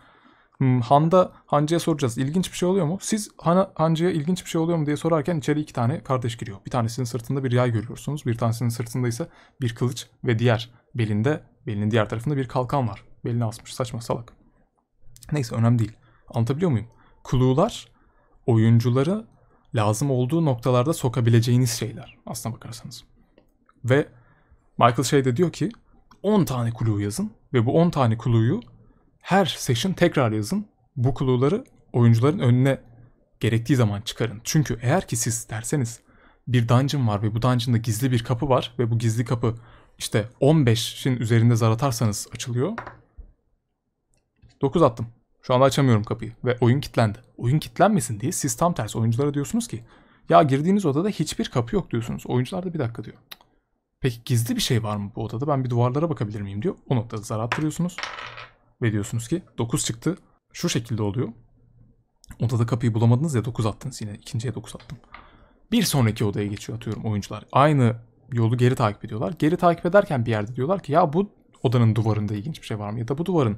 Hmm, handa hancıya soracağız. İlginç bir şey oluyor mu? Siz hana, hancıya ilginç bir şey oluyor mu diye sorarken içeri iki tane kardeş giriyor. Bir tanesinin sırtında bir yay görüyorsunuz. Bir tanesinin sırtında ise bir kılıç ve diğer belinde, belinin diğer tarafında bir kalkan var. Belini asmış saçma salak. Neyse önemli değil. Anlatabiliyor muyum? Kulular oyuncuları lazım olduğu noktalarda sokabileceğiniz şeyler aslına bakarsanız. Ve Michael şey de diyor ki 10 tane kuluğu yazın ve bu 10 tane kuluğu her session tekrar yazın. Bu clue'ları oyuncuların önüne gerektiği zaman çıkarın. Çünkü eğer ki siz derseniz bir dungeon var ve bu dungeon'da gizli bir kapı var ve bu gizli kapı işte 15'in üzerinde zar atarsanız açılıyor. 9 attım. Şu anda açamıyorum kapıyı ve oyun kilitlendi. Oyun kilitlenmesin diye siz tam tersi oyunculara diyorsunuz ki ya girdiğiniz odada hiçbir kapı yok diyorsunuz. Oyuncular da bir dakika diyor. Peki gizli bir şey var mı bu odada? Ben bir duvarlara bakabilir miyim diyor. O noktada zar attırıyorsunuz. Ve diyorsunuz ki 9 çıktı. Şu şekilde oluyor. Odada kapıyı bulamadınız ya 9 attınız yine. ikinciye 9 attım. Bir sonraki odaya geçiyor atıyorum oyuncular. Aynı yolu geri takip ediyorlar. Geri takip ederken bir yerde diyorlar ki ya bu odanın duvarında ilginç bir şey var mı? Ya da bu duvarın,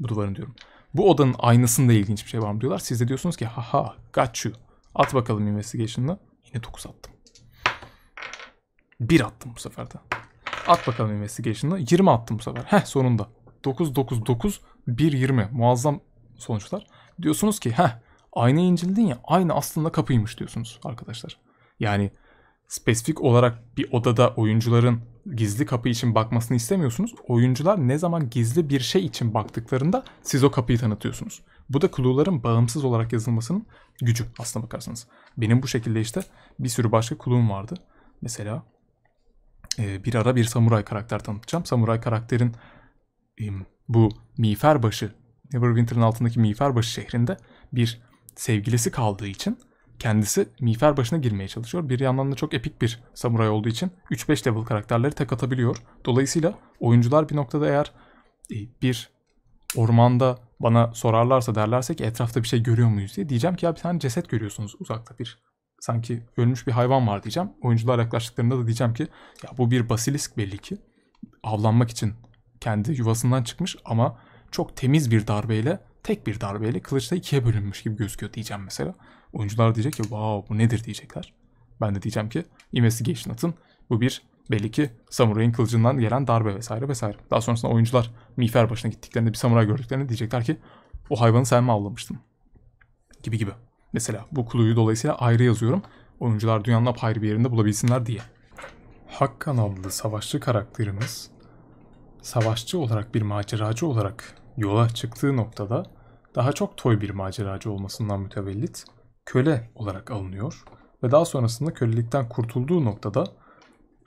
bu duvarın diyorum bu odanın aynasında ilginç bir şey var mı diyorlar. Siz de diyorsunuz ki haha got you. At bakalım investigation'la. Yine 9 attım. 1 attım bu sefer de. At bakalım investigation'la. 20 attım bu sefer. Heh sonunda. 9 9 9 1 20. Muazzam sonuçlar. Diyorsunuz ki heh aynı incildin ya aynı aslında kapıymış diyorsunuz arkadaşlar. Yani spesifik olarak bir odada oyuncuların gizli kapı için bakmasını istemiyorsunuz. Oyuncular ne zaman gizli bir şey için baktıklarında siz o kapıyı tanıtıyorsunuz. Bu da clue'ların bağımsız olarak yazılmasının gücü aslına bakarsanız. Benim bu şekilde işte bir sürü başka clue'um vardı. Mesela e, bir ara bir samuray karakter tanıtacağım. Samuray karakterin bu başı Neverwinter'ın altındaki başı şehrinde bir sevgilisi kaldığı için kendisi miğfer başına girmeye çalışıyor. Bir yandan da çok epik bir samuray olduğu için 3-5 level karakterleri tek atabiliyor. Dolayısıyla oyuncular bir noktada eğer e, bir ormanda bana sorarlarsa derlerse ki etrafta bir şey görüyor muyuz diye diyeceğim ki ya bir tane ceset görüyorsunuz uzakta bir sanki ölmüş bir hayvan var diyeceğim. Oyuncular yaklaştıklarında da diyeceğim ki ya bu bir basilisk belli ki avlanmak için kendi yuvasından çıkmış ama çok temiz bir darbeyle tek bir darbeyle kılıçta ikiye bölünmüş gibi gözüküyor diyeceğim mesela. Oyuncular diyecek ki wow bu nedir diyecekler. Ben de diyeceğim ki investigation atın. Bu bir belli ki samurayın kılıcından gelen darbe vesaire vesaire. Daha sonrasında oyuncular miğfer başına gittiklerinde bir samuray gördüklerinde diyecekler ki o hayvanı sen mi avlamıştın? Gibi gibi. Mesela bu clue'yu dolayısıyla ayrı yazıyorum. Oyuncular dünyanın apayrı bir yerinde bulabilsinler diye. Hakkan adlı savaşçı karakterimiz savaşçı olarak bir maceracı olarak yola çıktığı noktada daha çok toy bir maceracı olmasından mütevellit köle olarak alınıyor ve daha sonrasında kölelikten kurtulduğu noktada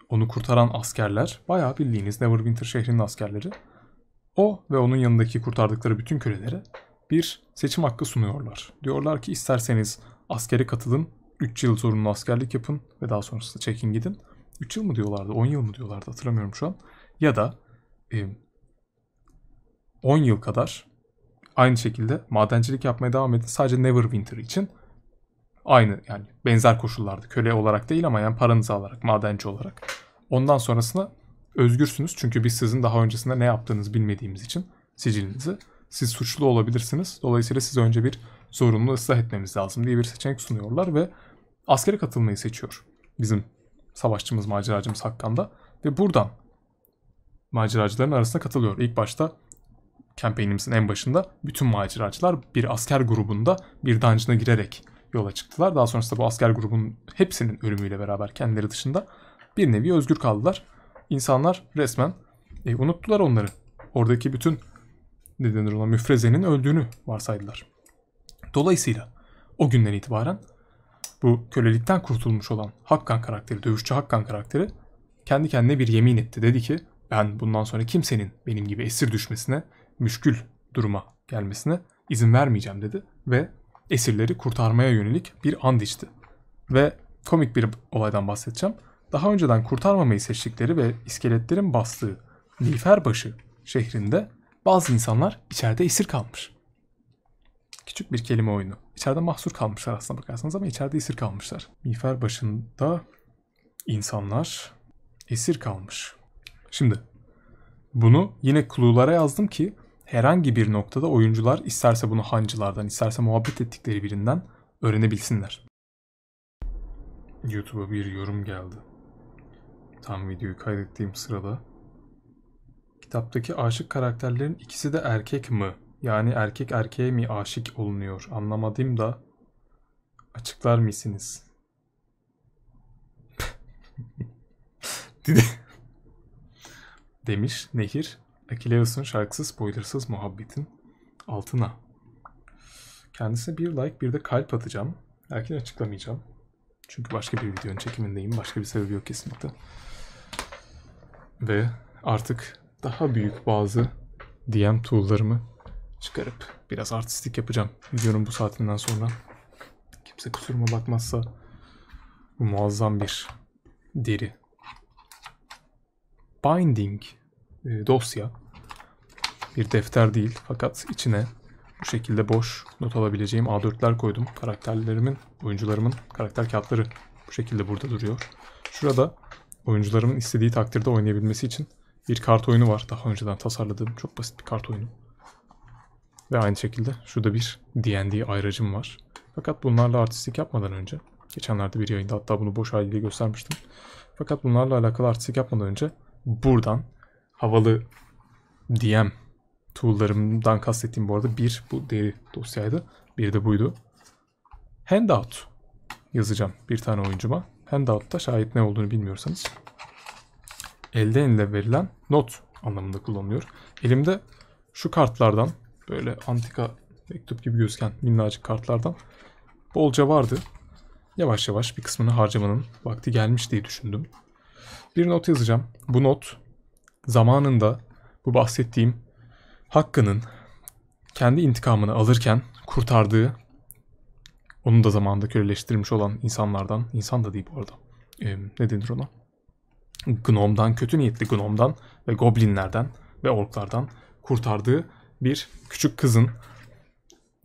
onu kurtaran askerler bayağı bildiğiniz Neverwinter şehrinin askerleri o ve onun yanındaki kurtardıkları bütün kölelere bir seçim hakkı sunuyorlar. Diyorlar ki isterseniz askere katılın, 3 yıl zorunlu askerlik yapın ve daha sonrasında çekin gidin. 3 yıl mı diyorlardı, 10 yıl mı diyorlardı hatırlamıyorum şu an. Ya da e, 10 yıl kadar aynı şekilde madencilik yapmaya devam edin sadece Neverwinter için aynı yani benzer koşullarda köle olarak değil ama yani paranızı alarak, madenci olarak. Ondan sonrasında özgürsünüz çünkü biz sizin daha öncesinde ne yaptığınızı bilmediğimiz için sicilinizi. Siz suçlu olabilirsiniz. Dolayısıyla siz önce bir zorunlu ıslah etmemiz lazım diye bir seçenek sunuyorlar ve askere katılmayı seçiyor bizim savaşçımız, maceracımız Hakkan'da. Ve buradan maceracıların arasına katılıyor. İlk başta kampanyanımızın en başında bütün maceracılar bir asker grubunda bir dancına girerek yola çıktılar. Daha sonrasında bu asker grubun hepsinin ölümüyle beraber kendileri dışında bir nevi özgür kaldılar. İnsanlar resmen e, unuttular onları. Oradaki bütün ne denir ona müfrezenin öldüğünü varsaydılar. Dolayısıyla o günden itibaren bu kölelikten kurtulmuş olan Hakkan karakteri, dövüşçü Hakkan karakteri kendi kendine bir yemin etti. Dedi ki ben bundan sonra kimsenin benim gibi esir düşmesine, müşkül duruma gelmesine izin vermeyeceğim dedi ve esirleri kurtarmaya yönelik bir and içti. Ve komik bir olaydan bahsedeceğim. Daha önceden kurtarmamayı seçtikleri ve iskeletlerin bastığı Nilferbaşı şehrinde bazı insanlar içeride esir kalmış. Küçük bir kelime oyunu. İçeride mahsur kalmışlar aslında bakarsanız ama içeride esir kalmışlar. Nilferbaşı'nda insanlar esir kalmış. Şimdi bunu yine clue'lara yazdım ki herhangi bir noktada oyuncular isterse bunu hancılardan, isterse muhabbet ettikleri birinden öğrenebilsinler. YouTube'a bir yorum geldi. Tam videoyu kaydettiğim sırada. Kitaptaki aşık karakterlerin ikisi de erkek mi? Yani erkek erkeğe mi aşık olunuyor? Anlamadım da açıklar mısınız? Demiş Nehir Akileus'un şarkısı spoilersız muhabbetin altına. Kendisine bir like bir de kalp atacağım. Lakin açıklamayacağım. Çünkü başka bir videonun çekimindeyim. Başka bir sebebi yok kesinlikle. Ve artık daha büyük bazı DM tool'larımı çıkarıp biraz artistik yapacağım. Videonun bu saatinden sonra kimse kusuruma bakmazsa bu muazzam bir deri. Binding e, dosya. Bir defter değil fakat içine bu şekilde boş not alabileceğim A4'ler koydum. Karakterlerimin, oyuncularımın karakter kağıtları bu şekilde burada duruyor. Şurada oyuncularımın istediği takdirde oynayabilmesi için bir kart oyunu var. Daha önceden tasarladığım çok basit bir kart oyunu. Ve aynı şekilde şurada bir D&D ayracım var. Fakat bunlarla artistlik yapmadan önce, geçenlerde bir yayında hatta bunu boş haliyle göstermiştim. Fakat bunlarla alakalı artistlik yapmadan önce buradan havalı DM tool'larımdan kastettiğim bu arada bir bu deri dosyaydı. Bir de buydu. Handout yazacağım bir tane oyuncuma. Handout'ta şayet ne olduğunu bilmiyorsanız elde elle verilen not anlamında kullanılıyor. Elimde şu kartlardan böyle antika mektup gibi gözüken minnacık kartlardan bolca vardı. Yavaş yavaş bir kısmını harcamanın vakti gelmiş diye düşündüm. Bir not yazacağım. Bu not zamanında bu bahsettiğim Hakkı'nın kendi intikamını alırken kurtardığı onu da zamanında köleleştirmiş olan insanlardan, insan da değil bu arada. Ee, ne denir ona? Gnom'dan, kötü niyetli Gnom'dan ve Goblinlerden ve Orklardan kurtardığı bir küçük kızın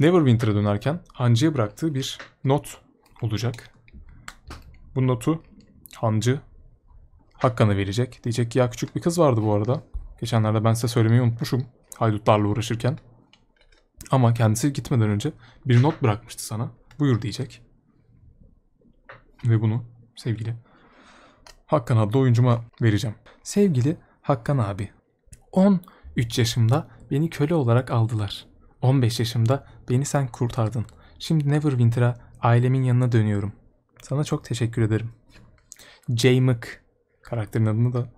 Neverwinter'a dönerken hancıya bıraktığı bir not olacak. Bu notu hancı hakkını verecek. Diyecek ki ya küçük bir kız vardı bu arada. Geçenlerde ben size söylemeyi unutmuşum haydutlarla uğraşırken. Ama kendisi gitmeden önce bir not bırakmıştı sana. Buyur diyecek. Ve bunu sevgili Hakkan adlı oyuncuma vereceğim. Sevgili Hakkan abi. 13 yaşımda beni köle olarak aldılar. 15 yaşımda beni sen kurtardın. Şimdi Neverwinter'a ailemin yanına dönüyorum. Sana çok teşekkür ederim. J. Mık karakterin adını da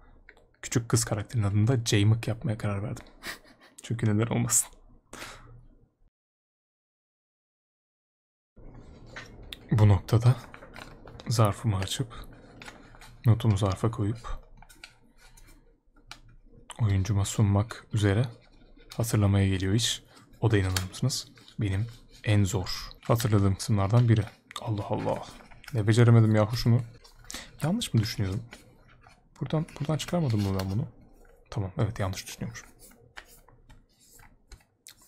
küçük kız karakterin adını da Jamek yapmaya karar verdim. Çünkü neler olmasın. Bu noktada zarfımı açıp notumu zarfa koyup oyuncuma sunmak üzere hatırlamaya geliyor iş. O da inanır mısınız? Benim en zor hatırladığım kısımlardan biri. Allah Allah. Ne beceremedim yahu şunu. Yanlış mı düşünüyorum? Buradan, buradan çıkarmadım mı ben bunu? Tamam evet yanlış düşünüyormuşum.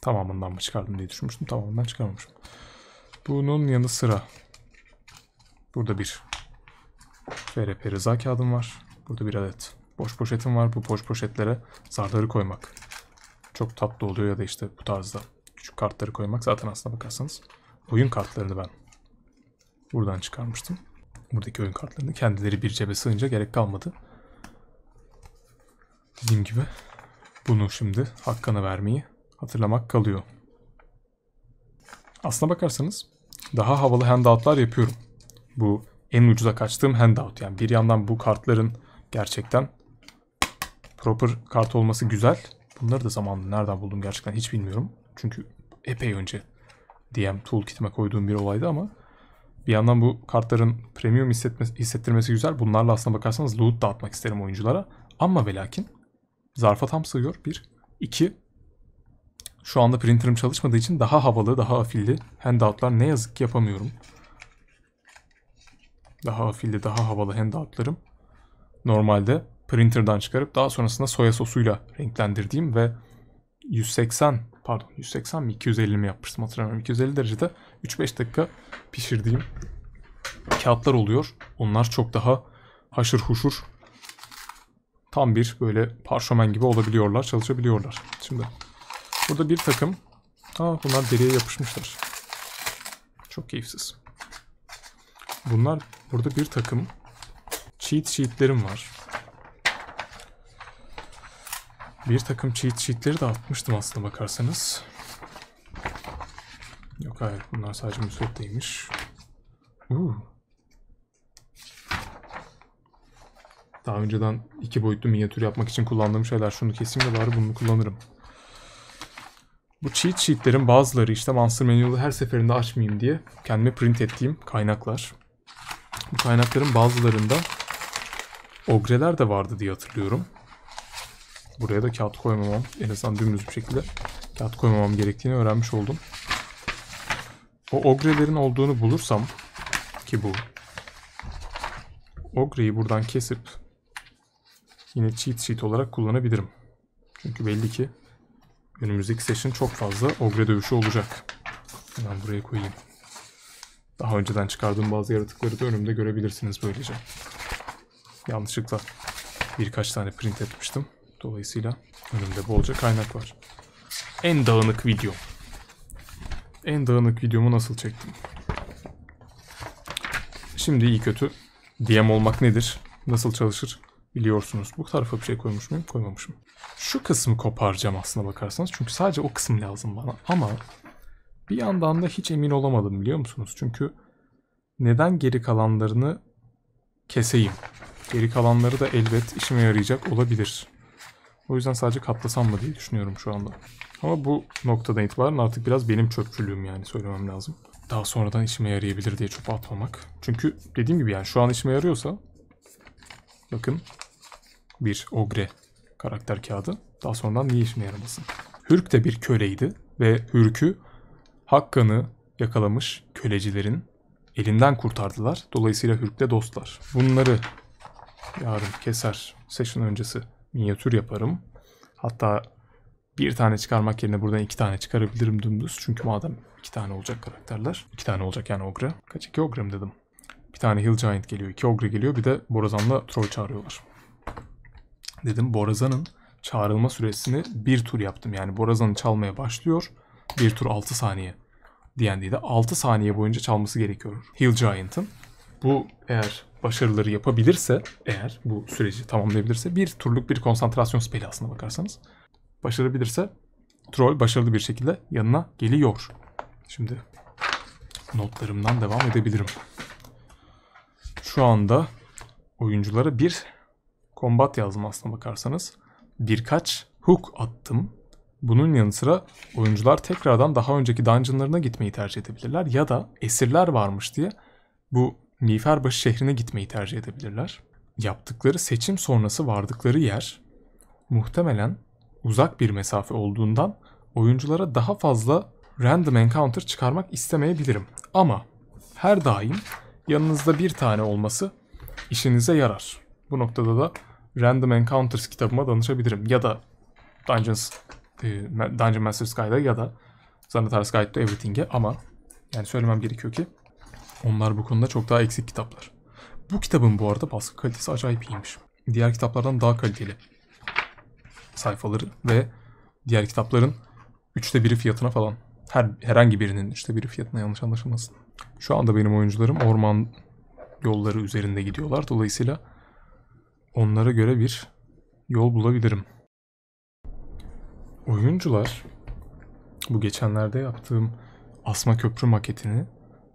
Tamamından mı çıkardım diye düşünmüştüm. Tamamından çıkarmamışım. Bunun yanı sıra burada bir VRP rıza kağıdım var. Burada bir adet boş poşetim var. Bu boş poşetlere zarları koymak çok tatlı oluyor ya da işte bu tarzda küçük kartları koymak. Zaten aslına bakarsanız oyun kartlarını ben buradan çıkarmıştım. Buradaki oyun kartlarını kendileri bir cebe sığınca gerek kalmadı. Dediğim gibi bunu şimdi Hakkana vermeyi hatırlamak kalıyor. Aslına bakarsanız daha havalı handoutlar yapıyorum. Bu en ucuza kaçtığım handout. Yani bir yandan bu kartların gerçekten proper kart olması güzel. Bunları da zamanında nereden buldum gerçekten hiç bilmiyorum. Çünkü epey önce DM toolkitime koyduğum bir olaydı ama bir yandan bu kartların premium hissettirmesi güzel. Bunlarla aslına bakarsanız loot dağıtmak isterim oyunculara. Ama ve lakin Zarfa tam sığıyor. Bir. iki. Şu anda printerim çalışmadığı için daha havalı, daha afilli handoutlar ne yazık ki yapamıyorum. Daha afilli, daha havalı handoutlarım. Normalde printer'dan çıkarıp daha sonrasında soya sosuyla renklendirdiğim ve 180 pardon 180 mi 250 mi yapmıştım hatırlamıyorum. 250 derecede 3-5 dakika pişirdiğim kağıtlar oluyor. Onlar çok daha haşır huşur tam bir böyle parşömen gibi olabiliyorlar, çalışabiliyorlar. Şimdi burada bir takım, aa bunlar deriye yapışmışlar. Çok keyifsiz. Bunlar, burada bir takım cheat sheetlerim var. Bir takım cheat sheetleri de atmıştım aslında bakarsanız. Yok hayır bunlar sadece müsveddeymiş. Uuu. Daha önceden iki boyutlu minyatür yapmak için kullandığım şeyler. Şunu keseyim de bari bunu kullanırım. Bu cheat sheetlerin bazıları işte Monster Manual'ı her seferinde açmayayım diye kendime print ettiğim kaynaklar. Bu kaynakların bazılarında ogreler de vardı diye hatırlıyorum. Buraya da kağıt koymamam, en azından dümdüz bir şekilde kağıt koymamam gerektiğini öğrenmiş oldum. O ogrelerin olduğunu bulursam ki bu ogreyi buradan kesip yine cheat sheet olarak kullanabilirim. Çünkü belli ki önümüzdeki session çok fazla ogre dövüşü olacak. Ben buraya koyayım. Daha önceden çıkardığım bazı yaratıkları da önümde görebilirsiniz böylece. Yanlışlıkla birkaç tane print etmiştim. Dolayısıyla önümde bolca kaynak var. En dağınık video. En dağınık videomu nasıl çektim? Şimdi iyi kötü DM olmak nedir? Nasıl çalışır? biliyorsunuz. Bu tarafa bir şey koymuş muyum? Koymamışım. Şu kısmı koparacağım aslına bakarsanız. Çünkü sadece o kısım lazım bana. Ama bir yandan da hiç emin olamadım biliyor musunuz? Çünkü neden geri kalanlarını keseyim? Geri kalanları da elbet işime yarayacak olabilir. O yüzden sadece katlasam mı diye düşünüyorum şu anda. Ama bu noktadan itibaren artık biraz benim çöpçülüğüm yani söylemem lazım. Daha sonradan işime yarayabilir diye çöpe atmamak. Çünkü dediğim gibi yani şu an işime yarıyorsa Bakın bir ogre karakter kağıdı. Daha sonradan niye işime yaramasın. Hürk de bir köleydi ve Hürk'ü Hakkan'ı yakalamış kölecilerin elinden kurtardılar. Dolayısıyla Hürk'le dostlar. Bunları yarın keser session öncesi minyatür yaparım. Hatta bir tane çıkarmak yerine buradan iki tane çıkarabilirim dümdüz. Çünkü madem iki tane olacak karakterler. iki tane olacak yani Ogre. Kaç iki Ogre mi dedim? İki tane Hill Giant geliyor. iki Ogre geliyor. Bir de Borazan'la Troll çağırıyorlar. Dedim Borazan'ın çağrılma süresini bir tur yaptım. Yani Borazan'ı çalmaya başlıyor. Bir tur 6 saniye. diyen D&D'de 6 saniye boyunca çalması gerekiyor Hill Giant'ın. Bu eğer başarıları yapabilirse, eğer bu süreci tamamlayabilirse bir turluk bir konsantrasyon speli aslında bakarsanız. Başarabilirse troll başarılı bir şekilde yanına geliyor. Şimdi notlarımdan devam edebilirim şu anda oyunculara bir kombat yazdım aslına bakarsanız. Birkaç hook attım. Bunun yanı sıra oyuncular tekrardan daha önceki dungeonlarına gitmeyi tercih edebilirler ya da esirler varmış diye bu Miğferbaşı şehrine gitmeyi tercih edebilirler. Yaptıkları seçim sonrası vardıkları yer muhtemelen uzak bir mesafe olduğundan oyunculara daha fazla random encounter çıkarmak istemeyebilirim. Ama her daim yanınızda bir tane olması işinize yarar. Bu noktada da Random Encounters kitabıma danışabilirim. Ya da Dungeons, e, Dungeon Master's Guide'a ya da Zanatar's Guide to Everything'e ama yani söylemem gerekiyor ki onlar bu konuda çok daha eksik kitaplar. Bu kitabın bu arada baskı kalitesi acayip iyiymiş. Diğer kitaplardan daha kaliteli sayfaları ve diğer kitapların üçte biri fiyatına falan her herhangi birinin işte bir fiyatına yanlış anlaşılmasın. Şu anda benim oyuncularım orman yolları üzerinde gidiyorlar. Dolayısıyla onlara göre bir yol bulabilirim. Oyuncular bu geçenlerde yaptığım asma köprü maketini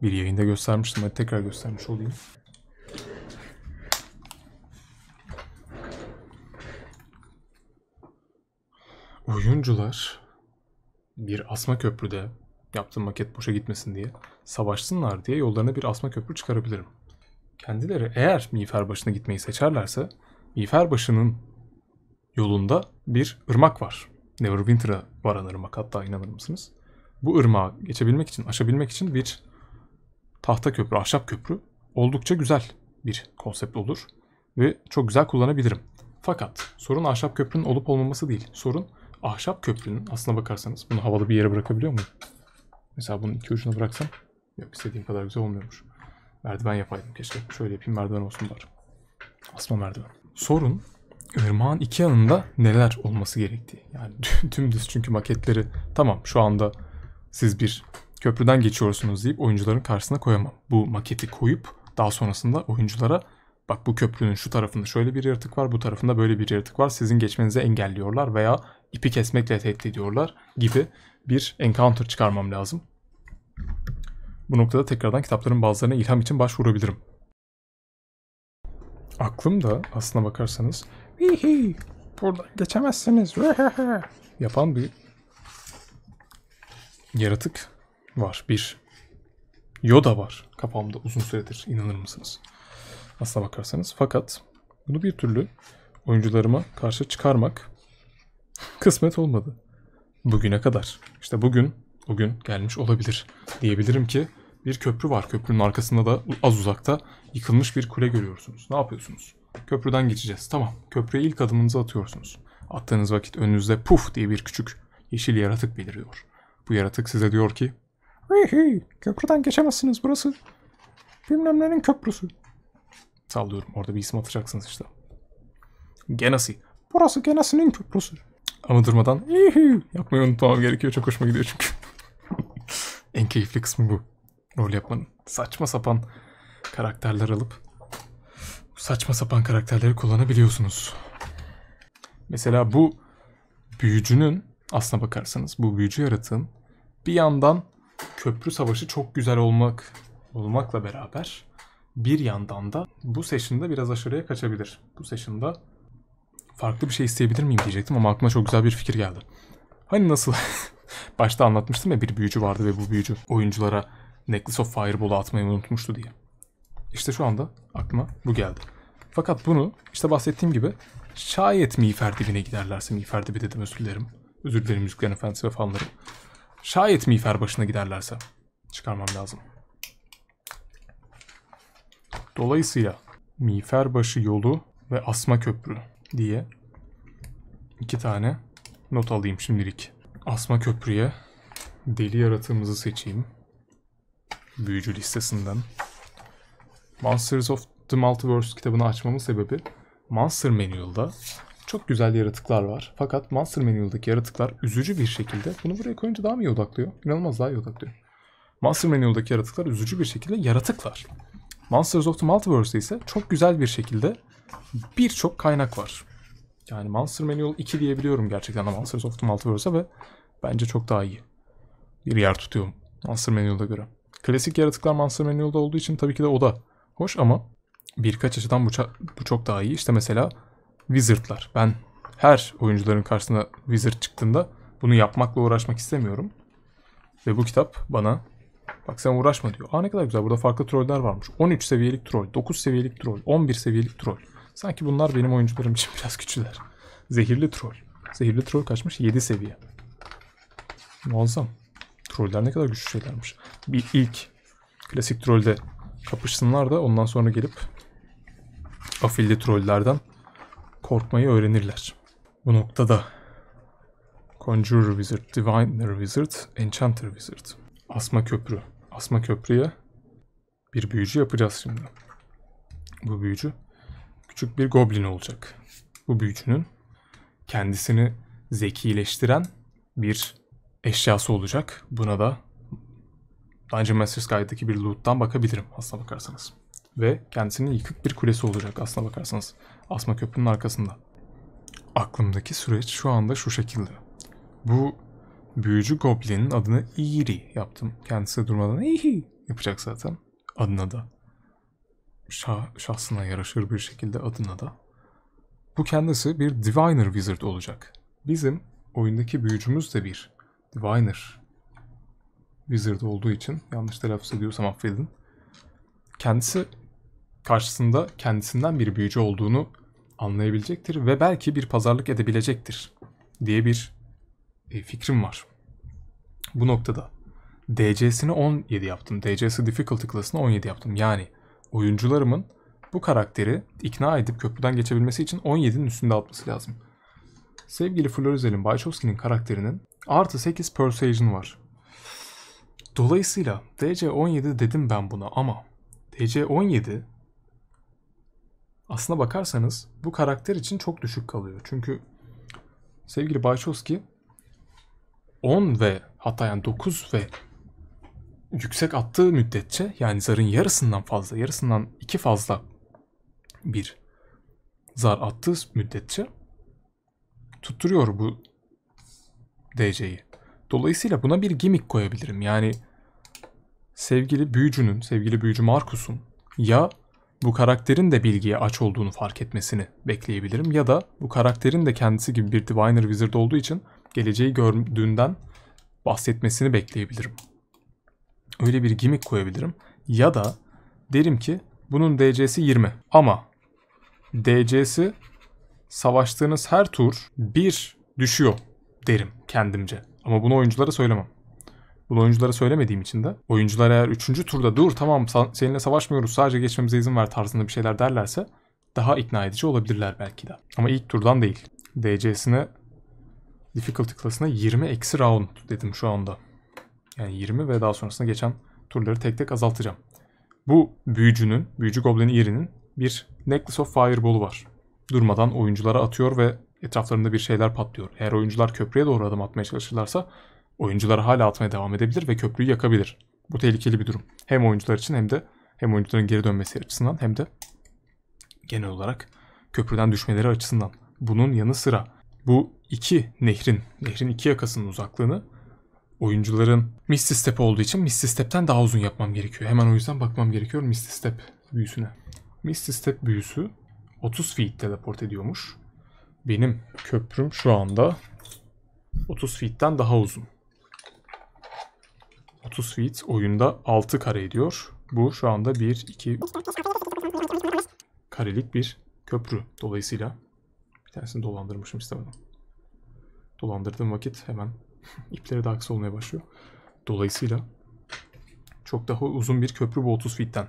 bir yayında göstermiştim. Hadi tekrar göstermiş olayım. Oyuncular bir asma köprüde yaptığım maket boşa gitmesin diye savaşsınlar diye yollarına bir asma köprü çıkarabilirim. Kendileri eğer miğfer başına gitmeyi seçerlerse miğfer başının yolunda bir ırmak var. Neverwinter'a varan ırmak hatta inanır mısınız? Bu ırmağı geçebilmek için, aşabilmek için bir tahta köprü, ahşap köprü oldukça güzel bir konsept olur ve çok güzel kullanabilirim. Fakat sorun ahşap köprünün olup olmaması değil. Sorun ahşap köprünün aslına bakarsanız bunu havalı bir yere bırakabiliyor muyum? Mesela bunun iki ucuna bıraksam yok istediğim kadar güzel olmuyormuş. Merdiven yapaydım keşke. Şöyle yapayım merdiven olsun bari. Asma merdiven. Sorun ırmağın iki yanında neler olması gerektiği. Yani dümdüz çünkü maketleri tamam şu anda siz bir köprüden geçiyorsunuz deyip oyuncuların karşısına koyamam. Bu maketi koyup daha sonrasında oyunculara bak bu köprünün şu tarafında şöyle bir yaratık var, bu tarafında böyle bir yaratık var. Sizin geçmenizi engelliyorlar veya ipi kesmekle tehdit ediyorlar gibi bir encounter çıkarmam lazım. Bu noktada tekrardan kitapların bazılarına ilham için başvurabilirim. Aklım da aslına bakarsanız Hihi, buradan geçemezsiniz yapan bir yaratık var. Bir Yoda var kafamda uzun süredir inanır mısınız? Aslına bakarsanız fakat bunu bir türlü oyuncularıma karşı çıkarmak Kısmet olmadı. Bugüne kadar. İşte bugün, bugün gelmiş olabilir. Diyebilirim ki bir köprü var. Köprünün arkasında da az uzakta yıkılmış bir kule görüyorsunuz. Ne yapıyorsunuz? Köprüden geçeceğiz. Tamam. Köprüye ilk adımınızı atıyorsunuz. Attığınız vakit önünüzde puf diye bir küçük yeşil yaratık beliriyor. Bu yaratık size diyor ki Hihi, köprüden geçemezsiniz burası. Bilmem nenin köprüsü. Sallıyorum orada bir isim atacaksınız işte. Genasi. Burası Genasi'nin köprüsü. Ama durmadan yapmayı unutmam gerekiyor. Çok hoşuma gidiyor çünkü. en keyifli kısmı bu. Rol yapmanın. Saçma sapan karakterler alıp saçma sapan karakterleri kullanabiliyorsunuz. Mesela bu büyücünün aslına bakarsanız bu büyücü yaratığın bir yandan köprü savaşı çok güzel olmak olmakla beraber bir yandan da bu session'da biraz aşırıya kaçabilir. Bu session'da farklı bir şey isteyebilir miyim diyecektim ama aklıma çok güzel bir fikir geldi. Hani nasıl başta anlatmıştım ya bir büyücü vardı ve bu büyücü oyunculara Necklace of Fireball'u atmayı unutmuştu diye. İşte şu anda aklıma bu geldi. Fakat bunu işte bahsettiğim gibi şayet miğfer dibine giderlerse miğfer dibi dedim özür dilerim. Özür dilerim Yüzüklerin Efendisi ve fanları. Şayet miğfer başına giderlerse çıkarmam lazım. Dolayısıyla miğfer başı yolu ve asma köprü diye iki tane not alayım şimdilik. Asma köprüye deli yaratığımızı seçeyim. Büyücü listesinden. Monsters of the Multiverse kitabını açmamın sebebi Monster Manual'da çok güzel yaratıklar var. Fakat Monster Manual'daki yaratıklar üzücü bir şekilde bunu buraya koyunca daha mı iyi odaklıyor? İnanılmaz daha iyi odaklıyor. Monster Manual'daki yaratıklar üzücü bir şekilde yaratıklar. Monsters of the Multiverse ise çok güzel bir şekilde birçok kaynak var. Yani Monster Manual 2 diyebiliyorum gerçekten ama Monsters of the Multiverse'a ve bence çok daha iyi. Bir yer tutuyor Monster Manual'a göre. Klasik yaratıklar Monster Manual'da olduğu için tabii ki de o da hoş ama birkaç açıdan bu, bu çok daha iyi. İşte mesela Wizard'lar. Ben her oyuncuların karşısına Wizard çıktığında bunu yapmakla uğraşmak istemiyorum. Ve bu kitap bana bak sen uğraşma diyor. Aa ne kadar güzel burada farklı troller varmış. 13 seviyelik troll, 9 seviyelik troll, 11 seviyelik troll. Sanki bunlar benim oyuncularım için biraz güçlüler. Zehirli troll. Zehirli troll kaçmış? 7 seviye. Muazzam. Troller ne kadar güçlü şeylermiş. Bir ilk klasik trollde kapışsınlar da ondan sonra gelip afilli trollerden korkmayı öğrenirler. Bu noktada Conjurer Wizard, Diviner Wizard, Enchanter Wizard. Asma köprü. Asma köprüye bir büyücü yapacağız şimdi. Bu büyücü küçük bir goblin olacak. Bu büyücünün kendisini zekileştiren bir eşyası olacak. Buna da Dungeon Masters Guide'daki bir loot'tan bakabilirim aslına bakarsanız. Ve kendisinin yıkık bir kulesi olacak aslına bakarsanız. Asma köprünün arkasında. Aklımdaki süreç şu anda şu şekilde. Bu büyücü goblinin adını Iri yaptım. Kendisi durmadan Ihi yapacak zaten adına da şahsına yaraşır bir şekilde adına da. Bu kendisi bir Diviner Wizard olacak. Bizim oyundaki büyücümüz de bir Diviner Wizard olduğu için yanlış telaffuz ediyorsam affedin. Kendisi karşısında kendisinden bir büyücü olduğunu anlayabilecektir ve belki bir pazarlık edebilecektir diye bir e, fikrim var. Bu noktada DC'sini 17 yaptım. DC'si difficulty class'ını 17 yaptım. Yani oyuncularımın bu karakteri ikna edip köprüden geçebilmesi için 17'nin üstünde atması lazım. Sevgili Florizel'in Baychowski'nin karakterinin artı 8 persuasion var. Dolayısıyla DC-17 dedim ben buna ama DC-17 aslına bakarsanız bu karakter için çok düşük kalıyor. Çünkü sevgili Baychowski 10 ve hatta yani 9 ve yüksek attığı müddetçe yani zarın yarısından fazla, yarısından iki fazla bir zar attığı müddetçe tutturuyor bu DC'yi. Dolayısıyla buna bir gimmick koyabilirim. Yani sevgili büyücünün, sevgili büyücü Markus'un ya bu karakterin de bilgiye aç olduğunu fark etmesini bekleyebilirim. Ya da bu karakterin de kendisi gibi bir Diviner Wizard olduğu için geleceği gördüğünden bahsetmesini bekleyebilirim öyle bir gimmick koyabilirim. Ya da derim ki bunun DC'si 20 ama DC'si savaştığınız her tur bir düşüyor derim kendimce. Ama bunu oyunculara söylemem. Bunu oyunculara söylemediğim için de oyuncular eğer 3. turda dur tamam seninle savaşmıyoruz sadece geçmemize izin ver tarzında bir şeyler derlerse daha ikna edici olabilirler belki de. Ama ilk turdan değil. DC'sine difficulty klasına 20 eksi round dedim şu anda. Yani 20 ve daha sonrasında geçen turları tek tek azaltacağım. Bu büyücünün, büyücü Goblin'in yerinin bir Necklace of Fireball'u var. Durmadan oyunculara atıyor ve etraflarında bir şeyler patlıyor. Eğer oyuncular köprüye doğru adım atmaya çalışırlarsa oyunculara hala atmaya devam edebilir ve köprüyü yakabilir. Bu tehlikeli bir durum. Hem oyuncular için hem de hem oyuncuların geri dönmesi açısından hem de genel olarak köprüden düşmeleri açısından. Bunun yanı sıra bu iki nehrin, nehrin iki yakasının uzaklığını oyuncuların Misty Step olduğu için Misty Step'ten daha uzun yapmam gerekiyor. Hemen o yüzden bakmam gerekiyor Misty Step büyüsüne. Misty Step büyüsü 30 feet teleport ediyormuş. Benim köprüm şu anda 30 feet'ten daha uzun. 30 feet oyunda 6 kare ediyor. Bu şu anda 1, 2 karelik bir köprü. Dolayısıyla bir tanesini dolandırmışım istemeden. Dolandırdığım vakit hemen İplere de aksi olmaya başlıyor. Dolayısıyla çok daha uzun bir köprü bu 30 fitten.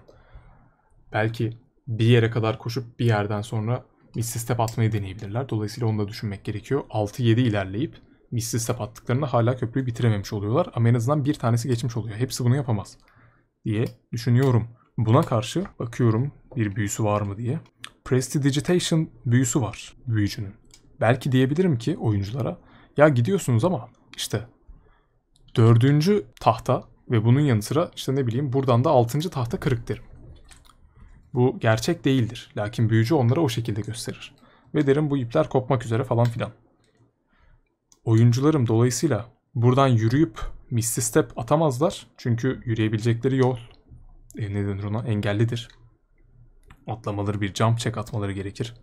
Belki bir yere kadar koşup bir yerden sonra misli step atmayı deneyebilirler. Dolayısıyla onu da düşünmek gerekiyor. 6-7 ilerleyip misli step attıklarında hala köprüyü bitirememiş oluyorlar. Ama en azından bir tanesi geçmiş oluyor. Hepsi bunu yapamaz diye düşünüyorum. Buna karşı bakıyorum bir büyüsü var mı diye. Prestidigitation büyüsü var büyücünün. Belki diyebilirim ki oyunculara ya gidiyorsunuz ama işte dördüncü tahta ve bunun yanı sıra işte ne bileyim buradan da altıncı tahta kırık derim. Bu gerçek değildir. Lakin büyücü onlara o şekilde gösterir. Ve derim bu ipler kopmak üzere falan filan. Oyuncularım dolayısıyla buradan yürüyüp misty step atamazlar. Çünkü yürüyebilecekleri yol e, ne denir ona engellidir. Atlamaları bir jump check atmaları gerekir.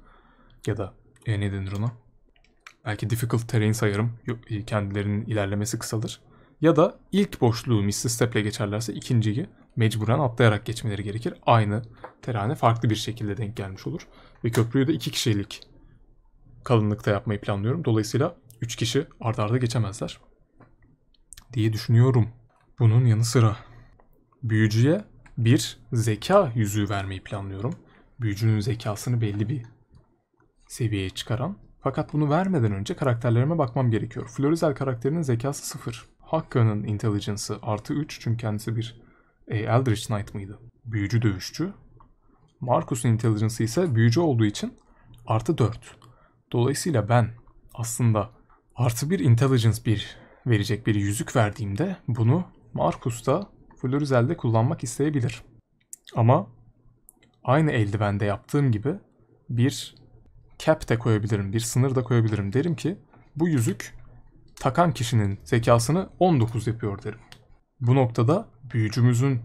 Ya da e, ne denir ona belki difficult terrain sayarım. E, kendilerinin ilerlemesi kısalır. Ya da ilk boşluğu misli step'le geçerlerse ikinciyi mecburen atlayarak geçmeleri gerekir. Aynı terane farklı bir şekilde denk gelmiş olur. Ve köprüyü de iki kişilik kalınlıkta yapmayı planlıyorum. Dolayısıyla üç kişi ardarda arda geçemezler diye düşünüyorum. Bunun yanı sıra büyücüye bir zeka yüzüğü vermeyi planlıyorum. Büyücünün zekasını belli bir seviyeye çıkaran fakat bunu vermeden önce karakterlerime bakmam gerekiyor. Florizel karakterinin zekası 0. Hakka'nın intelligence'ı artı 3 çünkü kendisi bir e, Eldritch Knight mıydı? Büyücü dövüşçü. Marcus'un intelligence'ı ise büyücü olduğu için artı 4. Dolayısıyla ben aslında artı bir intelligence bir verecek bir yüzük verdiğimde bunu Marcus'ta Florizel'de kullanmak isteyebilir. Ama aynı eldivende yaptığım gibi bir cap de koyabilirim, bir sınır da koyabilirim. Derim ki bu yüzük takan kişinin zekasını 19 yapıyor derim. Bu noktada büyücümüzün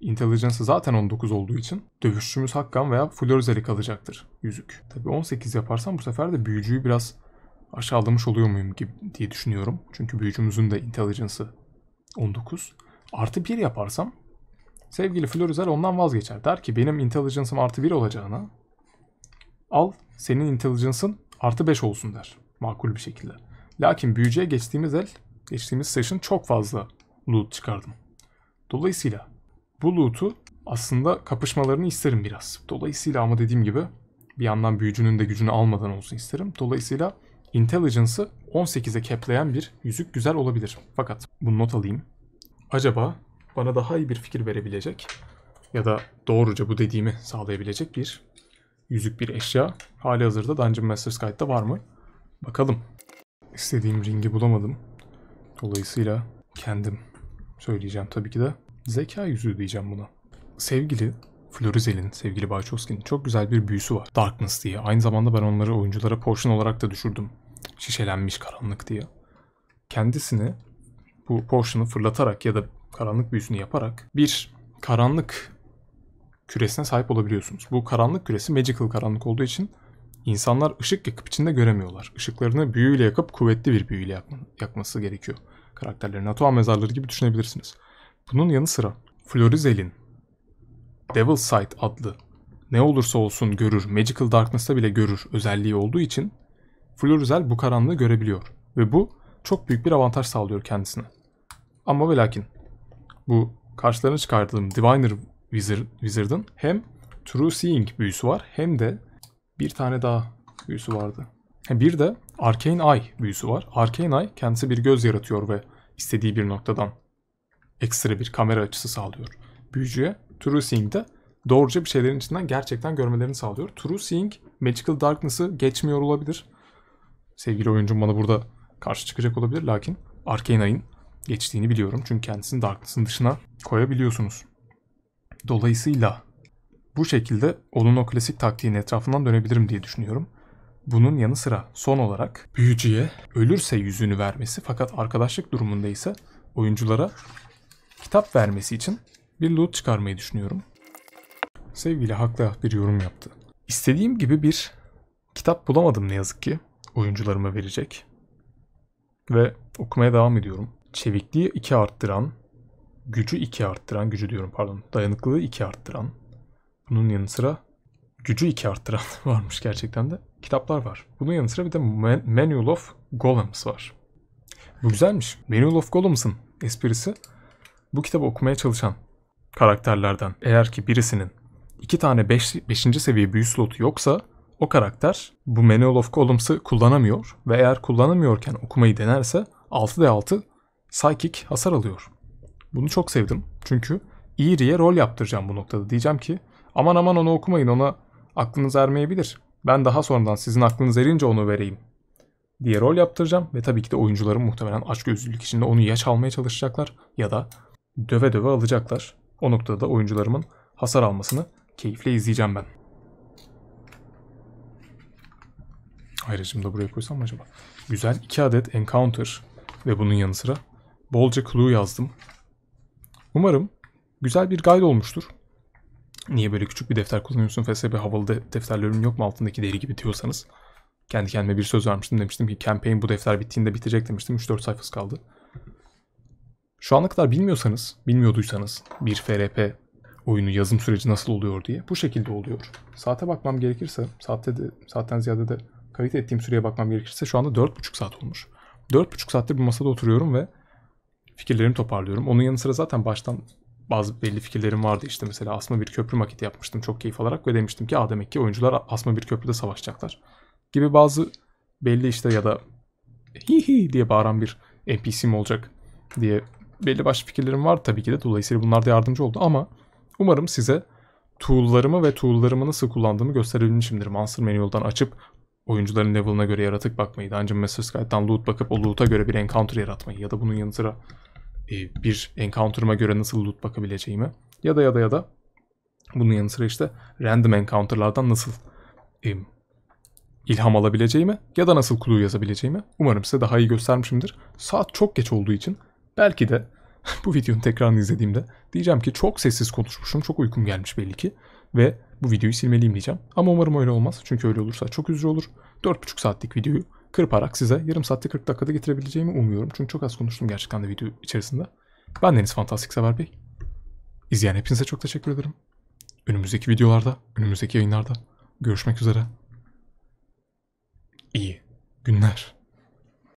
intelligence'ı zaten 19 olduğu için dövüşçümüz Hakkan veya Florizel'i kalacaktır yüzük. Tabi 18 yaparsam bu sefer de büyücüyü biraz aşağılamış oluyor muyum gibi diye düşünüyorum. Çünkü büyücümüzün de intelligence'ı 19. Artı 1 yaparsam sevgili Florizel ondan vazgeçer. Der ki benim intelligence'ım artı 1 olacağına al senin intelligence'ın artı 5 olsun der. Makul bir şekilde. Lakin büyücüye geçtiğimiz el, geçtiğimiz session çok fazla loot çıkardım. Dolayısıyla bu loot'u aslında kapışmalarını isterim biraz. Dolayısıyla ama dediğim gibi bir yandan büyücünün de gücünü almadan olsun isterim. Dolayısıyla Intelligence'ı 18'e kepleyen bir yüzük güzel olabilir. Fakat bunu not alayım. Acaba bana daha iyi bir fikir verebilecek ya da doğruca bu dediğimi sağlayabilecek bir yüzük bir eşya hali hazırda Dungeon Masters Guide'da var mı? Bakalım. İstediğim ringi bulamadım. Dolayısıyla kendim söyleyeceğim tabii ki de. Zeka yüzüğü diyeceğim buna. Sevgili Florizel'in, sevgili Baychowski'nin çok güzel bir büyüsü var. Darkness diye. Aynı zamanda ben onları oyunculara portion olarak da düşürdüm. Şişelenmiş karanlık diye. Kendisini bu portion'u fırlatarak ya da karanlık büyüsünü yaparak bir karanlık küresine sahip olabiliyorsunuz. Bu karanlık küresi magical karanlık olduğu için insanlar ışık yakıp içinde göremiyorlar. Işıklarını büyüyle yakıp kuvvetli bir büyüyle yakması gerekiyor. Karakterleri Natuan mezarları gibi düşünebilirsiniz. Bunun yanı sıra Florizel'in Devil's Sight adlı ne olursa olsun görür, Magical Darkness'ta bile görür özelliği olduğu için Florizel bu karanlığı görebiliyor. Ve bu çok büyük bir avantaj sağlıyor kendisine. Ama ve lakin bu karşılarına çıkardığım Diviner Wizard, Wizard'ın hem True Seeing büyüsü var hem de bir tane daha büyüsü vardı. Bir de Arcane Eye büyüsü var. Arcane Eye kendisi bir göz yaratıyor ve istediği bir noktadan ekstra bir kamera açısı sağlıyor. Büyücüye True Seeing de doğruca bir şeylerin içinden gerçekten görmelerini sağlıyor. True Seeing Magical Darkness'ı geçmiyor olabilir. Sevgili oyuncum bana burada karşı çıkacak olabilir lakin Arcane Eye'in geçtiğini biliyorum. Çünkü kendisini Darkness'ın dışına koyabiliyorsunuz. Dolayısıyla bu şekilde onun o klasik taktiğin etrafından dönebilirim diye düşünüyorum. Bunun yanı sıra son olarak büyücüye ölürse yüzünü vermesi fakat arkadaşlık durumunda ise oyunculara kitap vermesi için bir loot çıkarmayı düşünüyorum. Sevgili haklı bir yorum yaptı. İstediğim gibi bir kitap bulamadım ne yazık ki oyuncularıma verecek. Ve okumaya devam ediyorum. Çevikliği 2 arttıran, gücü 2 arttıran, gücü diyorum pardon, dayanıklılığı 2 arttıran, bunun yanı sıra gücü 2 arttıran varmış gerçekten de kitaplar var. Bunun yanı sıra bir de Man Manual of Golems var. Bu güzelmiş. Manual of Golems'ın esprisi bu kitabı okumaya çalışan karakterlerden eğer ki birisinin iki tane 5. Beş, seviye büyü slotu yoksa o karakter bu Manual of Columns'ı kullanamıyor ve eğer kullanamıyorken okumayı denerse 6d6 psychic hasar alıyor. Bunu çok sevdim. Çünkü Eerie'ye rol yaptıracağım bu noktada. Diyeceğim ki aman aman onu okumayın ona aklınız ermeyebilir. Ben daha sonradan sizin aklınız erince onu vereyim diye rol yaptıracağım. Ve tabii ki de oyuncuların muhtemelen açgözlülük içinde onu ya çalmaya çalışacaklar ya da döve döve alacaklar. O noktada da oyuncularımın hasar almasını keyifle izleyeceğim ben. Ayrıcımı da buraya koysam mı acaba? Güzel 2 adet encounter ve bunun yanı sıra bolca clue yazdım. Umarım güzel bir guide olmuştur. Niye böyle küçük bir defter kullanıyorsun FSB havalı de defterlerim yok mu altındaki deri gibi diyorsanız. Kendi kendime bir söz vermiştim demiştim ki campaign bu defter bittiğinde bitecek demiştim 3-4 sayfası kaldı. Şu ana kadar bilmiyorsanız, bilmiyorduysanız bir FRP oyunu yazım süreci nasıl oluyor diye bu şekilde oluyor. Saate bakmam gerekirse, saatte de, saatten ziyade de kayıt ettiğim süreye bakmam gerekirse şu anda 4,5 saat olmuş. 4,5 saattir bu masada oturuyorum ve fikirlerimi toparlıyorum. Onun yanı sıra zaten baştan bazı belli fikirlerim vardı işte mesela asma bir köprü maketi yapmıştım çok keyif alarak ve demiştim ki a demek ki oyuncular asma bir köprüde savaşacaklar gibi bazı belli işte ya da hi hi diye bağıran bir NPC mi olacak diye belli başlı fikirlerim var tabii ki de dolayısıyla bunlar da yardımcı oldu ama umarım size tool'larımı ve tool'larımı nasıl kullandığımı gösterebilmişimdir. Mansur Manual'dan açıp oyuncuların level'ına göre yaratık bakmayı, Dungeon Master's Guide'dan loot bakıp o loot'a göre bir encounter yaratmayı ya da bunun yanı sıra e, bir encounter'ıma göre nasıl loot bakabileceğimi ya da ya da ya da bunun yanı sıra işte random encounter'lardan nasıl e, ilham alabileceğimi ya da nasıl clue yazabileceğimi umarım size daha iyi göstermişimdir. Saat çok geç olduğu için belki de bu videonun tekrarını izlediğimde diyeceğim ki çok sessiz konuşmuşum, çok uykum gelmiş belli ki ve bu videoyu silmeliyim diyeceğim. Ama umarım öyle olmaz çünkü öyle olursa çok üzücü olur. 4,5 saatlik videoyu kırparak size yarım saatte 40 dakikada getirebileceğimi umuyorum. Çünkü çok az konuştum gerçekten de video içerisinde. Ben Deniz Fantastik Sever Bey. İzleyen hepinize çok teşekkür ederim. Önümüzdeki videolarda, önümüzdeki yayınlarda görüşmek üzere. İyi günler.